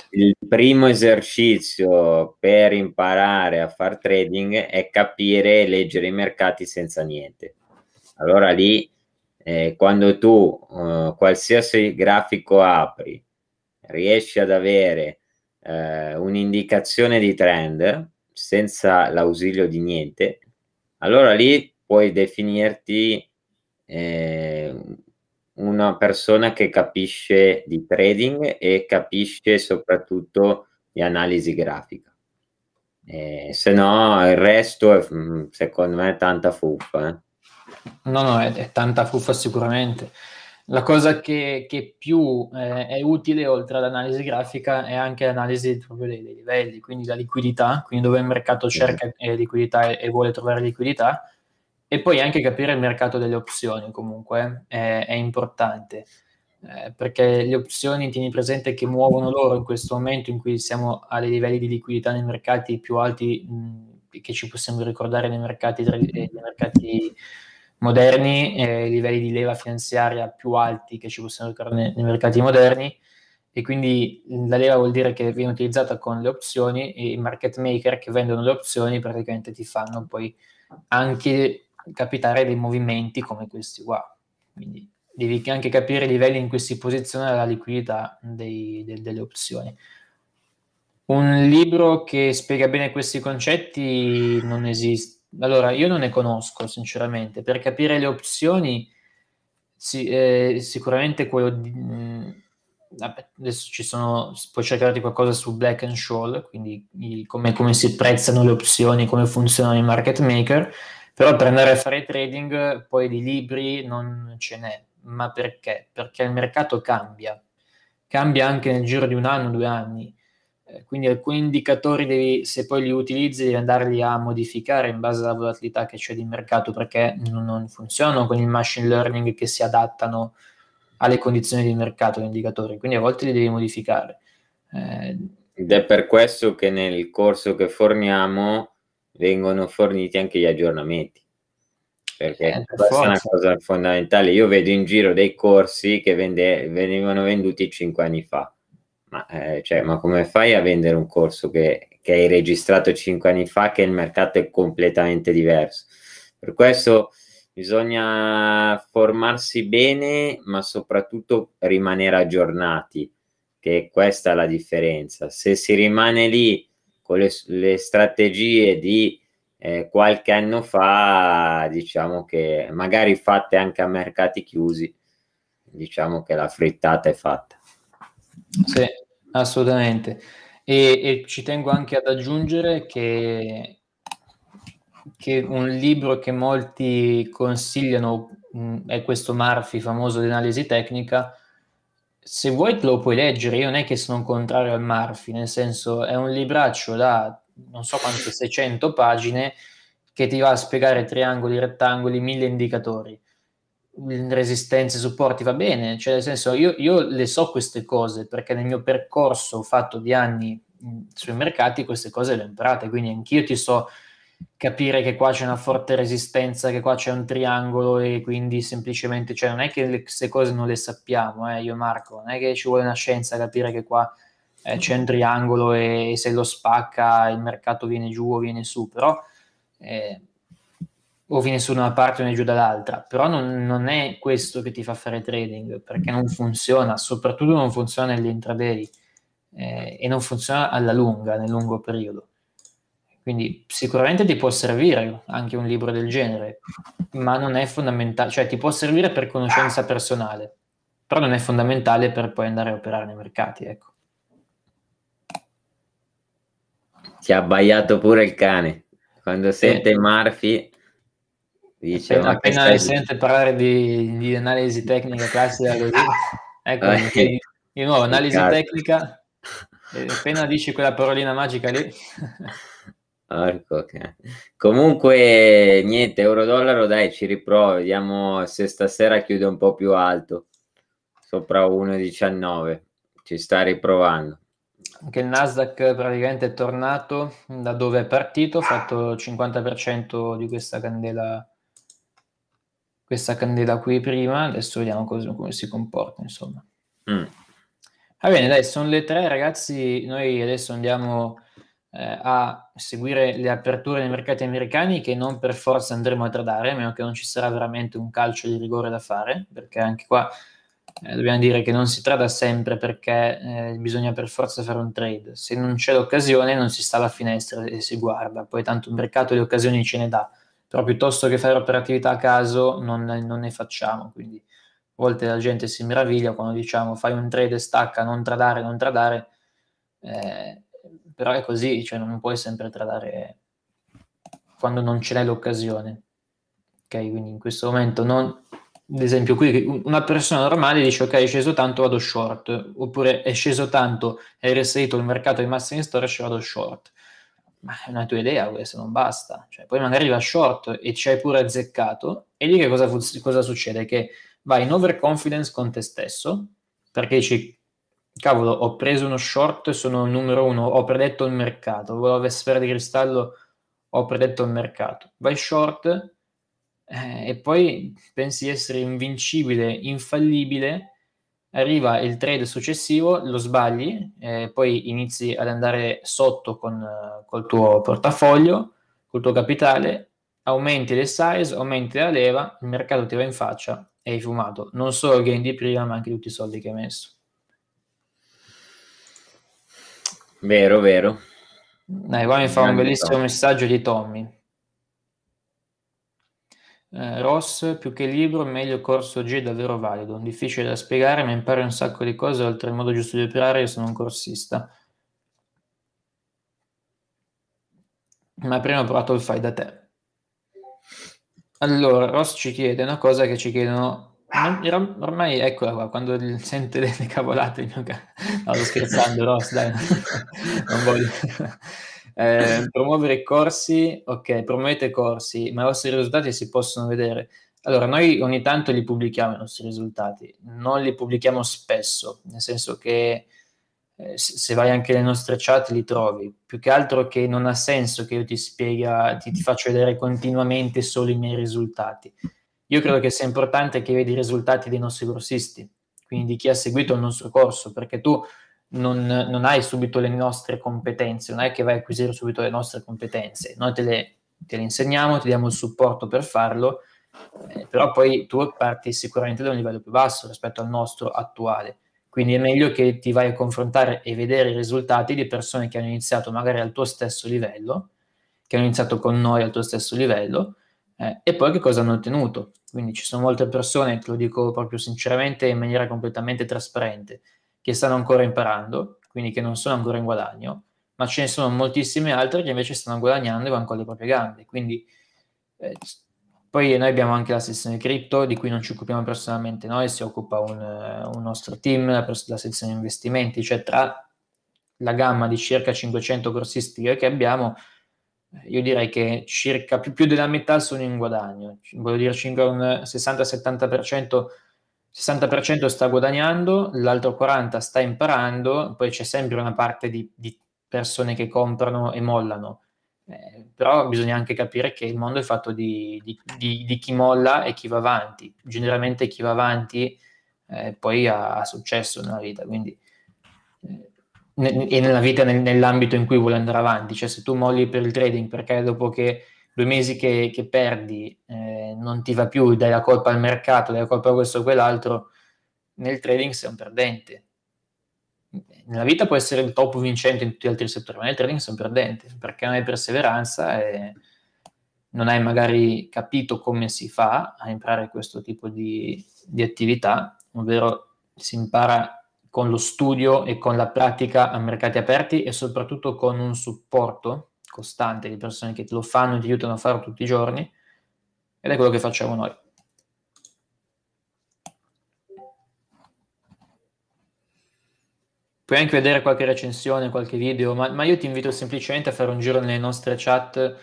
il primo esercizio per imparare a far trading è capire e leggere i mercati senza niente. Allora lì eh, quando tu eh, qualsiasi grafico apri, riesci ad avere eh, un'indicazione di trend senza l'ausilio di niente, allora lì puoi definirti eh, una persona che capisce di trading e capisce soprattutto di analisi grafica. Eh, se no, il resto è mm, secondo me tanta fuffa. Eh. No, no, è, è tanta fuffa sicuramente. La cosa che, che più eh, è utile, oltre all'analisi grafica, è anche l'analisi proprio dei, dei, livelli, quindi la liquidità, quindi dove il mercato cerca eh, liquidità e, e, vuole trovare liquidità, e poi anche capire il mercato delle opzioni comunque eh, è, importante, eh, perché le opzioni, tieni presente che muovono loro in questo momento in cui siamo a dei livelli di liquidità nei mercati più alti mh, che ci possiamo ricordare nei mercati... Eh, nei mercati moderni e i livelli di leva finanziaria più alti che ci possono ricordare nei, nei mercati moderni e quindi la leva vuol dire che viene utilizzata con le opzioni e i market maker che vendono le opzioni praticamente ti fanno poi anche capitare dei movimenti come questi qua. Quindi devi anche capire i livelli in cui si posiziona la liquidità dei, de, delle opzioni. Un libro che spiega bene questi concetti non esiste allora, io non ne conosco, sinceramente. Per capire le opzioni, sì, eh, sicuramente quello di... Mh, mm, adesso ci sono, puoi cercare di qualcosa su Black and Shoal, quindi il, come, come, si prezzano le opzioni, come funzionano i market maker, però per andare a fare trading poi di libri non ce n'è. Ma perché? Perché il mercato cambia, cambia anche nel giro di un anno, due anni. Eh, quindi alcuni indicatori, devi, se poi li utilizzi, devi andarli a modificare in base alla volatilità che c'è di mercato perché non, non funzionano con il machine learning che si adattano alle condizioni di mercato gli indicatori, quindi a volte li devi modificare. Eh, Ed è per questo che nel corso che forniamo vengono forniti anche gli aggiornamenti. Perché eh, per questa è una cosa fondamentale. Io vedo in giro dei corsi che vende, venivano venduti cinque anni fa ma, eh, cioè, ma come fai a vendere un corso che, che hai registrato cinque anni fa, che il mercato è completamente diverso? Per questo bisogna formarsi bene, ma soprattutto rimanere aggiornati, che questa è la differenza. Se si rimane lì con le, le strategie di eh, qualche anno fa, diciamo che magari fatte anche a mercati chiusi, diciamo che la frittata è fatta. Sì, Assolutamente. E, e, ci tengo anche ad aggiungere che, che un libro che molti consigliano mh, è questo Murphy famoso di analisi tecnica. Se vuoi te lo puoi leggere, io non è che sono contrario al Murphy, nel senso è un libraccio da non so quante 600 pagine che ti va a spiegare triangoli, rettangoli, mille indicatori resistenze, supporti, va bene, cioè nel senso io, io, le so queste cose perché nel mio percorso fatto di anni sui mercati queste cose le ho imparate, quindi anch'io ti so capire che qua c'è una forte resistenza, che qua c'è un triangolo e quindi semplicemente, cioè non è che queste cose non le sappiamo, eh, io Marco, non è che ci vuole una scienza capire che qua eh, c'è un triangolo e, e se lo spacca il mercato viene giù o viene su, però... Eh, o viene su da una parte o viene giù dall'altra, però non, non, è questo che ti fa fare trading, perché non funziona, soprattutto non funziona nell'intraday eh, e non funziona alla lunga, nel lungo periodo. Quindi sicuramente ti può servire anche un libro del genere, ma non è fondamentale, cioè ti può servire per conoscenza personale, però non è fondamentale per poi andare a operare nei mercati, ecco. Ti ha abbaiato pure il cane. Quando sente sì. Murphy Dice, appena, appena stai... sente parlare di, di, analisi tecnica classica [LAUGHS] così, ecco, eh, di nuovo analisi cazzo. tecnica, appena dici quella parolina magica lì... Arco, [LAUGHS] okay. Comunque, niente, euro-dollaro, dai, ci riprovo, vediamo se stasera chiude un po' più alto, sopra 1,19, ci sta riprovando anche il Nasdaq praticamente è tornato da dove è partito, ha fatto il 50% di questa candela questa candela qui prima, adesso vediamo cosa, come si comporta, insomma. Mm. Va bene, dai, sono le tre, ragazzi, noi adesso andiamo eh, a seguire le aperture dei mercati americani che non per forza andremo a tradare, a meno che non ci sarà veramente un calcio di rigore da fare, perché anche qua eh, dobbiamo dire che non si trada sempre perché eh, bisogna per forza fare un trade. Se non c'è l'occasione non si sta alla finestra e si guarda, poi tanto un mercato di occasioni ce ne dà però piuttosto che fare operatività a caso non, non ne facciamo, quindi a volte la gente si meraviglia quando diciamo fai un trade e stacca, non tradare, non tradare, eh, però è così, cioè non puoi sempre tradare quando non ce n'è l'occasione. Ok, quindi in questo momento non... Ad esempio qui una persona normale dice ok è sceso tanto vado short, oppure è sceso tanto, è restituito il mercato ai massimi storici vado short ma è una tua idea questo non basta. Cioè, poi magari va short e ci hai pure azzeccato, e lì che cosa, fu- cosa succede? Che vai in overconfidence con te stesso, perché dici, cavolo, ho preso uno short, sono il numero uno, ho predetto il mercato, volevo avere sfera di cristallo, ho predetto il mercato. Vai short eh, e poi pensi di essere invincibile, infallibile, arriva il trade successivo, lo sbagli, eh, poi inizi ad andare sotto con, il eh, tuo portafoglio, col tuo capitale, aumenti le size, aumenti la leva, il mercato ti va in faccia e hai fumato non solo il gain di prima, ma anche tutti i soldi che hai messo. Vero, vero. Dai, qua mi fa un bellissimo messaggio di Tommy. Eh, Ross, più che libro, meglio corso G è davvero valido. Difficile da spiegare, ma impari un sacco di cose oltre il modo giusto di operare. Io sono un corsista. Ma prima ho provato il fai da te. Allora, Ross ci chiede una cosa che ci chiedono ormai eccola qua, quando sente le, cavolate il mio No, sto scherzando, Ross, dai. [LAUGHS] non voglio. Eh, promuovere corsi, ok, promuovete corsi, ma i vostri risultati si possono vedere. Allora, noi ogni tanto li pubblichiamo i nostri risultati, non li pubblichiamo spesso, nel senso che eh, se vai anche nelle nostre chat li trovi. Più che altro che non ha senso che io ti spiega, ti, ti faccio vedere continuamente solo i miei risultati. Io credo che sia importante che vedi i risultati dei nostri corsisti, quindi di chi ha seguito il nostro corso, perché tu non, non, hai subito le nostre competenze, non è che vai a acquisire subito le nostre competenze, noi te le, te le insegniamo, ti diamo il supporto per farlo, eh, però poi tu parti sicuramente da un livello più basso rispetto al nostro attuale. Quindi è meglio che ti vai a confrontare e vedere i risultati di persone che hanno iniziato magari al tuo stesso livello, che hanno iniziato con noi al tuo stesso livello, eh, e poi che cosa hanno ottenuto. Quindi ci sono molte persone, te lo dico proprio sinceramente, in maniera completamente trasparente, che stanno ancora imparando, quindi che non sono ancora in guadagno, ma ce ne sono moltissime altre che invece stanno guadagnando e vanno con le proprie gambe. Quindi, eh, poi noi abbiamo anche la sezione cripto, di cui non ci occupiamo personalmente noi, si occupa un, un nostro team, la, la sezione investimenti, cioè tra la gamma di circa 500 corsisti che abbiamo, eh, io direi che circa più, più, della metà sono in guadagno, voglio dire circa un 60-70% 60% sta guadagnando, l'altro 40% sta imparando, poi c'è sempre una parte di, di persone che comprano e mollano. Eh, però bisogna anche capire che il mondo è fatto di, di, di, chi molla e chi va avanti. Generalmente chi va avanti eh, poi ha, ha, successo nella vita, quindi eh, ne, e nella vita nel, nell'ambito in cui vuole andare avanti. Cioè se tu molli per il trading perché dopo che due mesi che, che perdi, eh, non ti va più, dai la colpa al mercato, dai la colpa a questo o quell'altro, nel trading sei un perdente. Nella vita può essere il top vincente in tutti gli altri settori, ma nel trading sei un perdente, perché non hai perseveranza e non hai magari capito come si fa a imparare questo tipo di, di attività, ovvero si impara con lo studio e con la pratica a mercati aperti e soprattutto con un supporto costante di persone che lo fanno e ti aiutano a farlo tutti i giorni ed è quello che facciamo noi. Puoi anche vedere qualche recensione, qualche video, ma, ma io ti invito semplicemente a fare un giro nelle nostre chat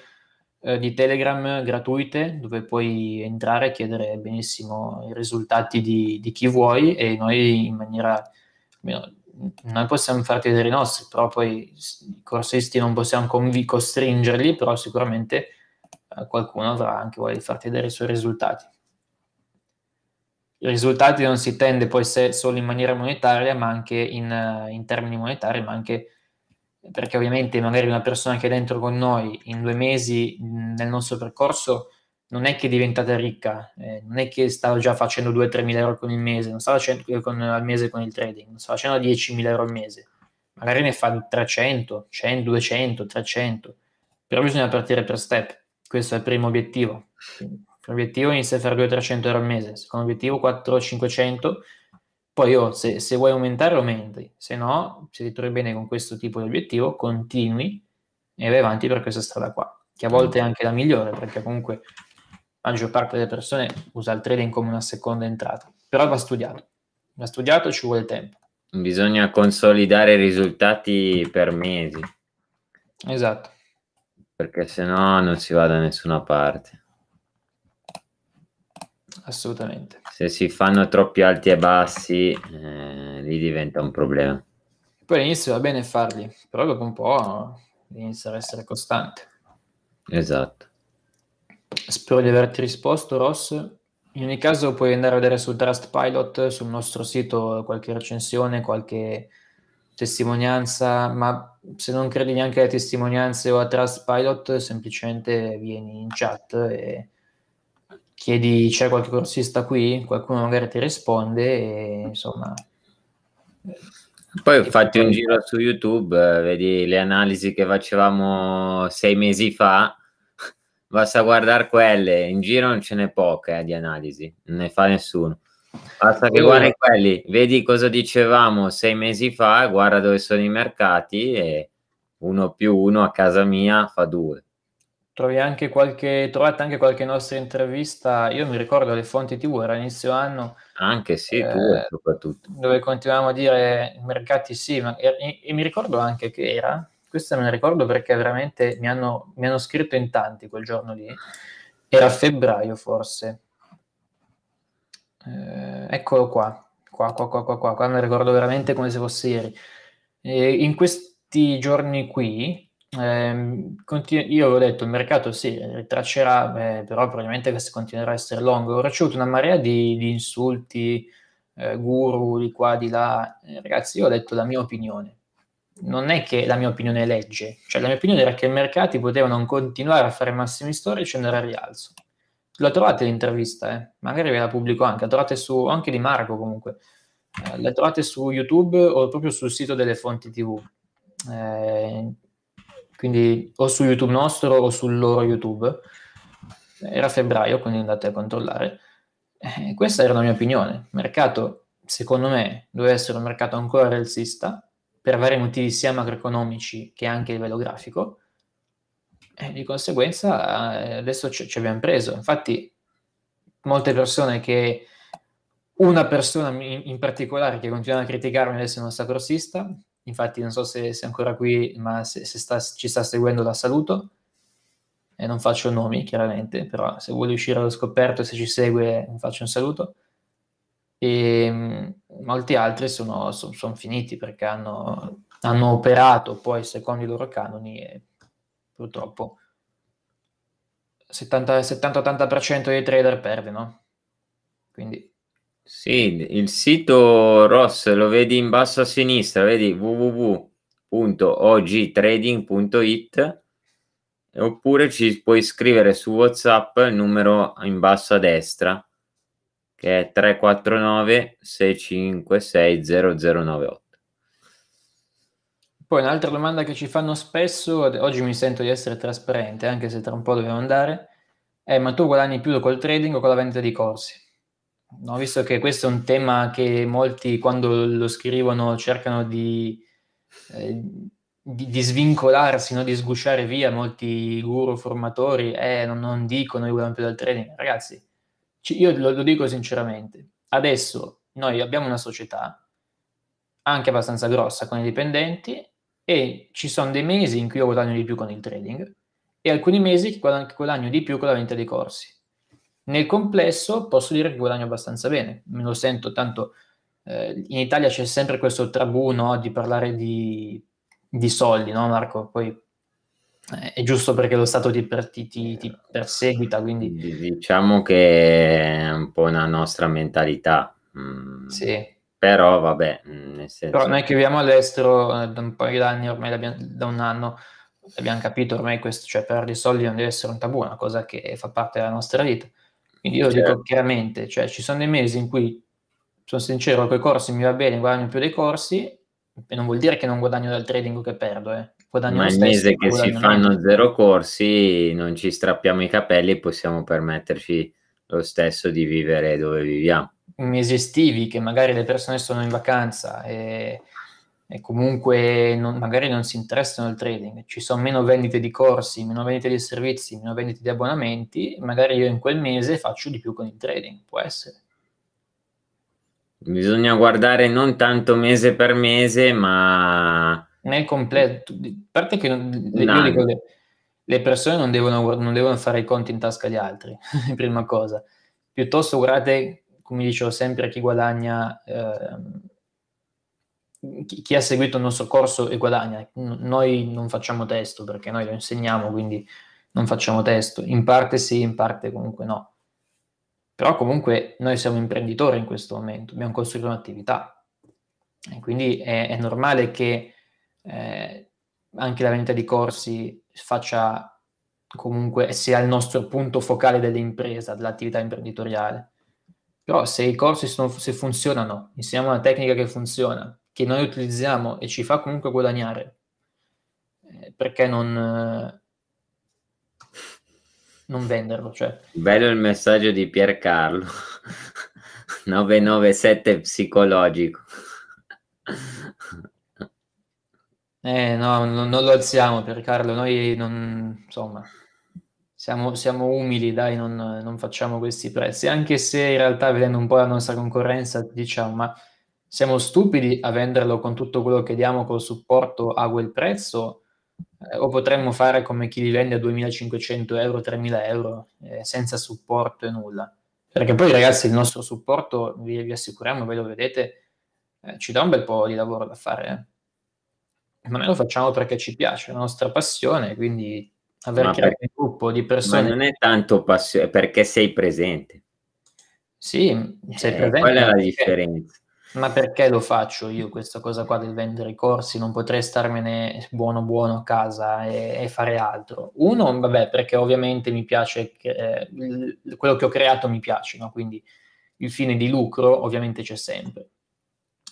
eh, di Telegram gratuite, dove puoi entrare e chiedere benissimo i risultati di, di chi vuoi e noi in maniera almeno noi possiamo farti vedere i nostri, però poi i corsisti non possiamo conv- costringerli, però sicuramente eh, qualcuno avrà anche voglia di farti vedere i suoi risultati. I risultati non si tende poi se, solo in maniera monetaria, ma anche in, eh, in termini monetari, ma anche perché ovviamente magari una persona che è dentro con noi in due mesi nel nostro percorso non è che è diventata ricca, eh, non è che stava già facendo 2-3 mila euro con il mese, non sta facendo eh, con, al mese con il trading, non stava facendo 10 mila euro al mese, magari ne fa 300, 100, 200, 300, però bisogna partire per step, questo è il primo obiettivo. L'obiettivo inizia a fare 2 300 euro al mese, il secondo obiettivo 400-500, poi oh, se, se, vuoi aumentare aumenti, se no, se ti trovi bene con questo tipo di obiettivo, continui e vai avanti per questa strada qua, che a volte è anche la migliore, perché comunque la maggior parte delle persone usa il trading come una seconda entrata, però va studiato, va studiato e ci vuole tempo. Bisogna consolidare i risultati per mesi. Esatto. Perché se no non si va da nessuna parte. Assolutamente. Se si fanno troppi alti e bassi, eh, lì diventa un problema. Poi all'inizio va bene farli, però dopo un po' inizia ad essere costante. Esatto. Spero di averti risposto, Ross. In ogni caso puoi andare a vedere su Trustpilot, sul nostro sito, qualche recensione, qualche testimonianza, ma se non credi neanche alle testimonianze o a Trustpilot, semplicemente vieni in chat e chiedi c'è qualche corsista qui, qualcuno magari ti risponde e insomma... Poi fatti un giro su YouTube, eh, vedi le analisi che facevamo sei mesi fa basta guardare quelle, in giro non ce n'è poche eh, di analisi, non ne fa nessuno. Basta che guardi quelli, vedi cosa dicevamo sei mesi fa, guarda dove sono i mercati e uno più uno a casa mia fa due. Trovi anche qualche, trovate anche qualche nostra intervista, io mi ricordo le fonti TV era inizio anno. Anche sì, eh, tu soprattutto. Dove continuavamo a dire mercati sì, ma, e, e mi ricordo anche che era questa me la ricordo perché veramente mi hanno, mi hanno scritto in tanti quel giorno lì, era febbraio forse. Eh, eccolo qua, qua, qua, qua, qua, qua, qua, me la ricordo veramente come se fosse ieri. Eh, in questi giorni qui, eh, continu- io avevo detto il mercato si sì, ritraccerà, eh, però probabilmente continuerà a essere lungo. Ho ricevuto una marea di, di insulti, eh, guru di qua, di là. Eh, ragazzi, io ho detto la mia opinione non è che la mia opinione legge, cioè la mia opinione era che i mercati potevano continuare a fare massimi storici e andare a rialzo. La trovate l'intervista, eh? magari ve la pubblico anche, la trovate su, anche di Marco comunque, eh, la trovate su YouTube o proprio sul sito delle fonti TV, eh, quindi o su YouTube nostro o sul loro YouTube, era febbraio quindi andate a controllare. Eh, questa era la mia opinione, il mercato secondo me doveva essere un mercato ancora relsista, per vari motivi sia macroeconomici che anche a livello grafico, e di conseguenza eh, adesso ci, ci abbiamo preso. Infatti molte persone che una persona in, particolare che continua a criticarmi adesso è stato rossista, infatti non so se, se è ancora qui, ma se, se sta, ci sta seguendo la saluto, e non faccio nomi chiaramente, però se vuole uscire allo scoperto e se ci segue faccio un saluto e mm, molti altri sono, sono, sono finiti perché hanno, hanno, operato poi secondo i loro canoni e purtroppo 70, 70-80% dei trader perde, no? Quindi... Sì, il sito Ross lo vedi in basso a sinistra, vedi www.ogtrading.it oppure ci puoi scrivere su WhatsApp il numero in basso a destra che è 349 656 0098. Poi un'altra domanda che ci fanno spesso, oggi mi sento di essere trasparente, anche se tra un po' dobbiamo andare, è ma tu guadagni più col trading o con la vendita di corsi? No, visto che questo è un tema che molti quando lo scrivono cercano di, eh, di, di svincolarsi, no? di sgusciare via molti guru formatori, eh, non, non dicono io guadagno più dal trading, ragazzi io lo, lo dico sinceramente, adesso noi abbiamo una società anche abbastanza grossa con i dipendenti e ci sono dei mesi in cui io guadagno di più con il trading e alcuni mesi che guadagno di più con la vendita dei corsi. Nel complesso posso dire che guadagno abbastanza bene, me lo sento tanto eh, in Italia c'è sempre questo tabù no, di parlare di, di soldi, no Marco? Poi eh, è giusto perché lo Stato ti, per, ti, ti, eh, ti perseguita. Quindi... Diciamo che è un po' una nostra mentalità. Mm. Sì. Però vabbè, mm, nel senso... Però noi che viviamo all'estero eh, da un paio d'anni, ormai da un anno, abbiamo capito ormai questo, cioè perdere i soldi non deve essere un tabù, è una cosa che fa parte della nostra vita. Quindi io certo. lo dico chiaramente, cioè ci sono dei mesi in cui, sono sincero, con i corsi mi va bene, guadagno più dei corsi, e non vuol dire che non guadagno dal trading o che perdo, eh guadagniamo Ma il mese stesso, che si fanno zero corsi non ci strappiamo i capelli e possiamo permetterci lo stesso di vivere dove viviamo. I mesi estivi che magari le persone sono in vacanza e, e comunque non, magari non si interessano al trading, ci sono meno vendite di corsi, meno vendite di servizi, meno vendite di abbonamenti, magari io in quel mese faccio di più con il trading, può essere. Bisogna guardare non tanto mese per mese, ma nel completo, a parte che non, io dico, le, le persone non devono, non devono fare i conti in tasca agli altri, [LAUGHS] prima cosa, piuttosto guardate, come dicevo sempre, chi guadagna, eh, chi, chi ha seguito il nostro corso e guadagna. N- noi non facciamo testo perché noi lo insegniamo, quindi non facciamo testo, in parte sì, in parte comunque no. Però comunque noi siamo imprenditori in questo momento, abbiamo costruito un'attività. E quindi è, è normale che eh, anche la vendita di corsi faccia comunque sia il nostro punto focale dell'impresa, dell'attività imprenditoriale. Però se i corsi sono, se funzionano, insegniamo una tecnica che funziona, che noi utilizziamo e ci fa comunque guadagnare, eh, perché non, eh, non venderlo? Cioè. Bello il messaggio di Piercarlo, 997 [LAUGHS] psicologico. Eh no, non, non lo alziamo per Carlo, noi non, insomma, siamo, siamo umili, dai, non, non, facciamo questi prezzi, anche se in realtà vedendo un po' la nostra concorrenza diciamo, ma siamo stupidi a venderlo con tutto quello che diamo col supporto a quel prezzo eh, o potremmo fare come chi li vende a 2.500 euro, 3.000 euro eh, senza supporto e nulla. Perché poi ragazzi il nostro supporto, vi, vi assicuriamo, ve lo vedete, eh, ci dà un bel po' di lavoro da fare. Eh ma noi lo facciamo perché ci piace, è la nostra passione, quindi aver ma creato per... un gruppo di persone... Ma non è tanto passione, perché sei presente. Sì, sei eh, presente. Qual è la differenza? Ma perché lo faccio io questa cosa qua del vendere i corsi? Non potrei starmene buono buono a casa e, e fare altro. Uno, vabbè, perché ovviamente mi piace, eh, quello che ho creato mi piace, no? quindi il fine di lucro ovviamente c'è sempre.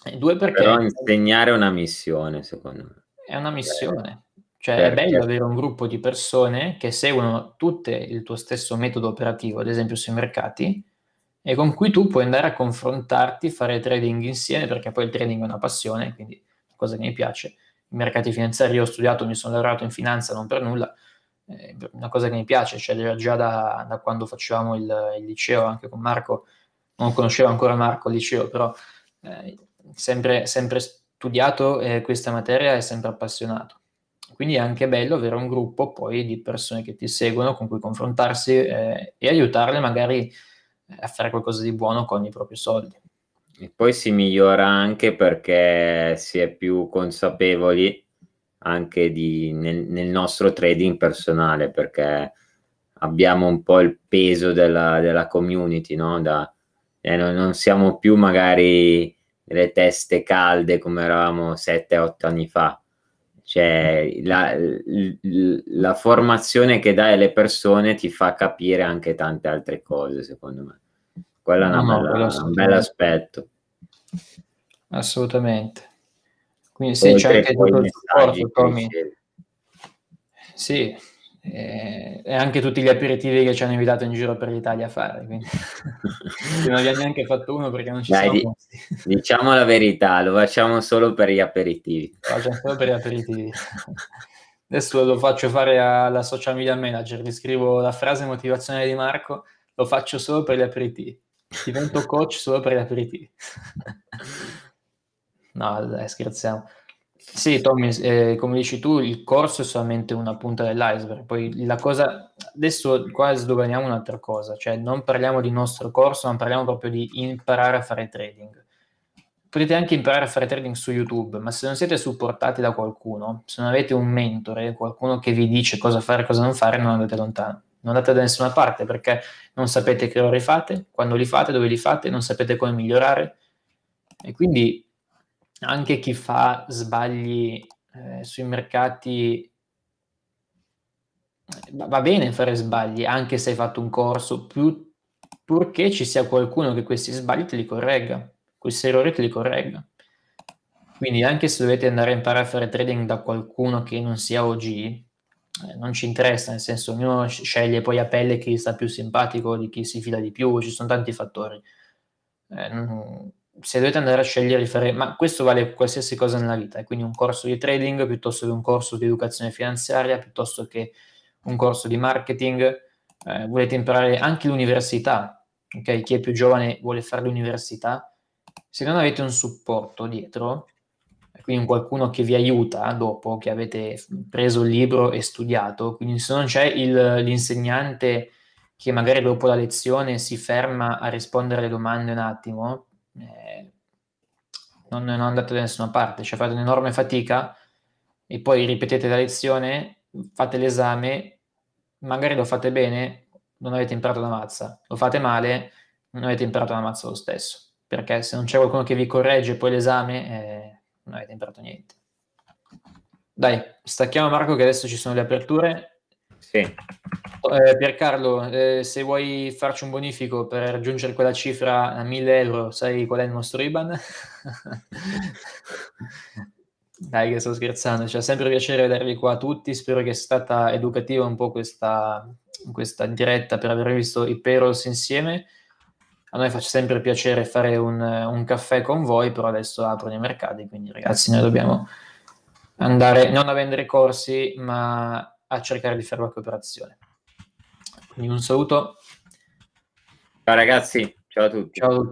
Eh, due perché... Però insegnare è una missione, secondo me. È una missione. Eh, cioè perché? è certo, bello certo. avere un gruppo di persone che seguono tutte il tuo stesso metodo operativo, ad esempio sui mercati, e con cui tu puoi andare a confrontarti, fare trading insieme, perché poi il trading è una passione, quindi è una cosa che mi piace. I mercati finanziari io ho studiato, mi sono laureato in finanza, non per nulla, è eh, una cosa che mi piace, cioè già da, da quando facevamo il, il, liceo, anche con Marco, non conoscevo ancora Marco al liceo, però eh, sempre, sempre studiato eh, questa materia e sempre appassionato. Quindi è anche bello avere un gruppo poi di persone che ti seguono, con cui confrontarsi eh, e aiutarle magari eh, a fare qualcosa di buono con i propri soldi. E poi si migliora anche perché si è più consapevoli anche di, nel, nel, nostro trading personale perché abbiamo un po' il peso della, della community, no? da, eh, non, non, siamo più magari le teste calde come eravamo 7-8 anni fa. Cioè, la, la formazione che dai alle persone ti fa capire anche tante altre cose, secondo me. Quello è no, bella, no, un bel aspetto. Assolutamente. Quindi se c'è anche tutto il supporto, Tommy. Sì, eh, e, anche tutti gli aperitivi che ci hanno invitato in giro per l'Italia a fare, quindi [LAUGHS] non gli ha neanche fatto uno perché non ci Dai, sono [LAUGHS] Diciamo la verità, lo facciamo solo per gli aperitivi. Lo facciamo solo per gli aperitivi. [LAUGHS] Adesso lo faccio fare alla social media manager, gli scrivo la frase motivazionale di Marco, lo faccio solo per gli aperitivi. Divento coach solo per gli aperitivi. no, dai, scherziamo. Sì, Tommy, eh, come dici tu, il corso è solamente una punta dell'iceberg. Poi la cosa, adesso qua sdoganiamo un'altra cosa, cioè non parliamo di nostro corso, ma parliamo proprio di imparare a fare trading. Potete anche imparare a fare trading su YouTube, ma se non siete supportati da qualcuno, se non avete un mentore, qualcuno che vi dice cosa fare e cosa non fare, non andate lontano. Non andate da nessuna parte perché non sapete che ore fate, quando li fate, dove li fate, non sapete come migliorare. E quindi anche chi fa sbagli eh, sui mercati, va bene fare sbagli, anche se hai fatto un corso, più, purché ci sia qualcuno che questi sbagli te li corregga, questi errori te li corregga. Quindi anche se dovete andare a imparare a fare trading da qualcuno che non sia OG, eh, non ci interessa, nel senso ognuno sceglie poi a pelle chi sta più simpatico, di chi si fila di più, ci sono tanti fattori. Eh, se dovete andare a scegliere, di fare, ma questo vale qualsiasi cosa nella vita, eh, quindi un corso di trading piuttosto che un corso di educazione finanziaria, piuttosto che un corso di marketing, eh, volete imparare anche l'università, ok? Chi è più giovane vuole fare l'università, se non avete un supporto dietro, eh, quindi qualcuno che vi aiuta dopo che avete preso il libro e studiato, quindi se non c'è il, l'insegnante che magari dopo la lezione si ferma a rispondere alle domande un attimo, eh, non, non andate da nessuna parte, cioè fate un'enorme fatica e poi ripetete la lezione, fate l'esame, magari lo fate bene, non avete imparato la mazza, lo fate male, non avete imparato la mazza lo stesso, perché se non c'è qualcuno che vi corregge poi l'esame, eh, non avete imparato niente. Dai, stacchiamo Marco che adesso ci sono le aperture sì. Eh, Piercarlo, eh, se vuoi farci un bonifico per raggiungere quella cifra a eh, 1000 euro, sai qual è il nostro IBAN? [LAUGHS] Dai, che sto scherzando, c'è fa sempre piacere vedervi qua tutti. Spero che sia stata educativa un po' questa, questa diretta per aver visto i Peros insieme. A noi fa sempre piacere fare un, un caffè con voi, però adesso aprono i mercati, quindi ragazzi noi dobbiamo andare non a vendere corsi, ma a cercare di fare la cooperazione. Quindi un saluto. Ciao ragazzi, ciao a tutti. Ciao a tutti.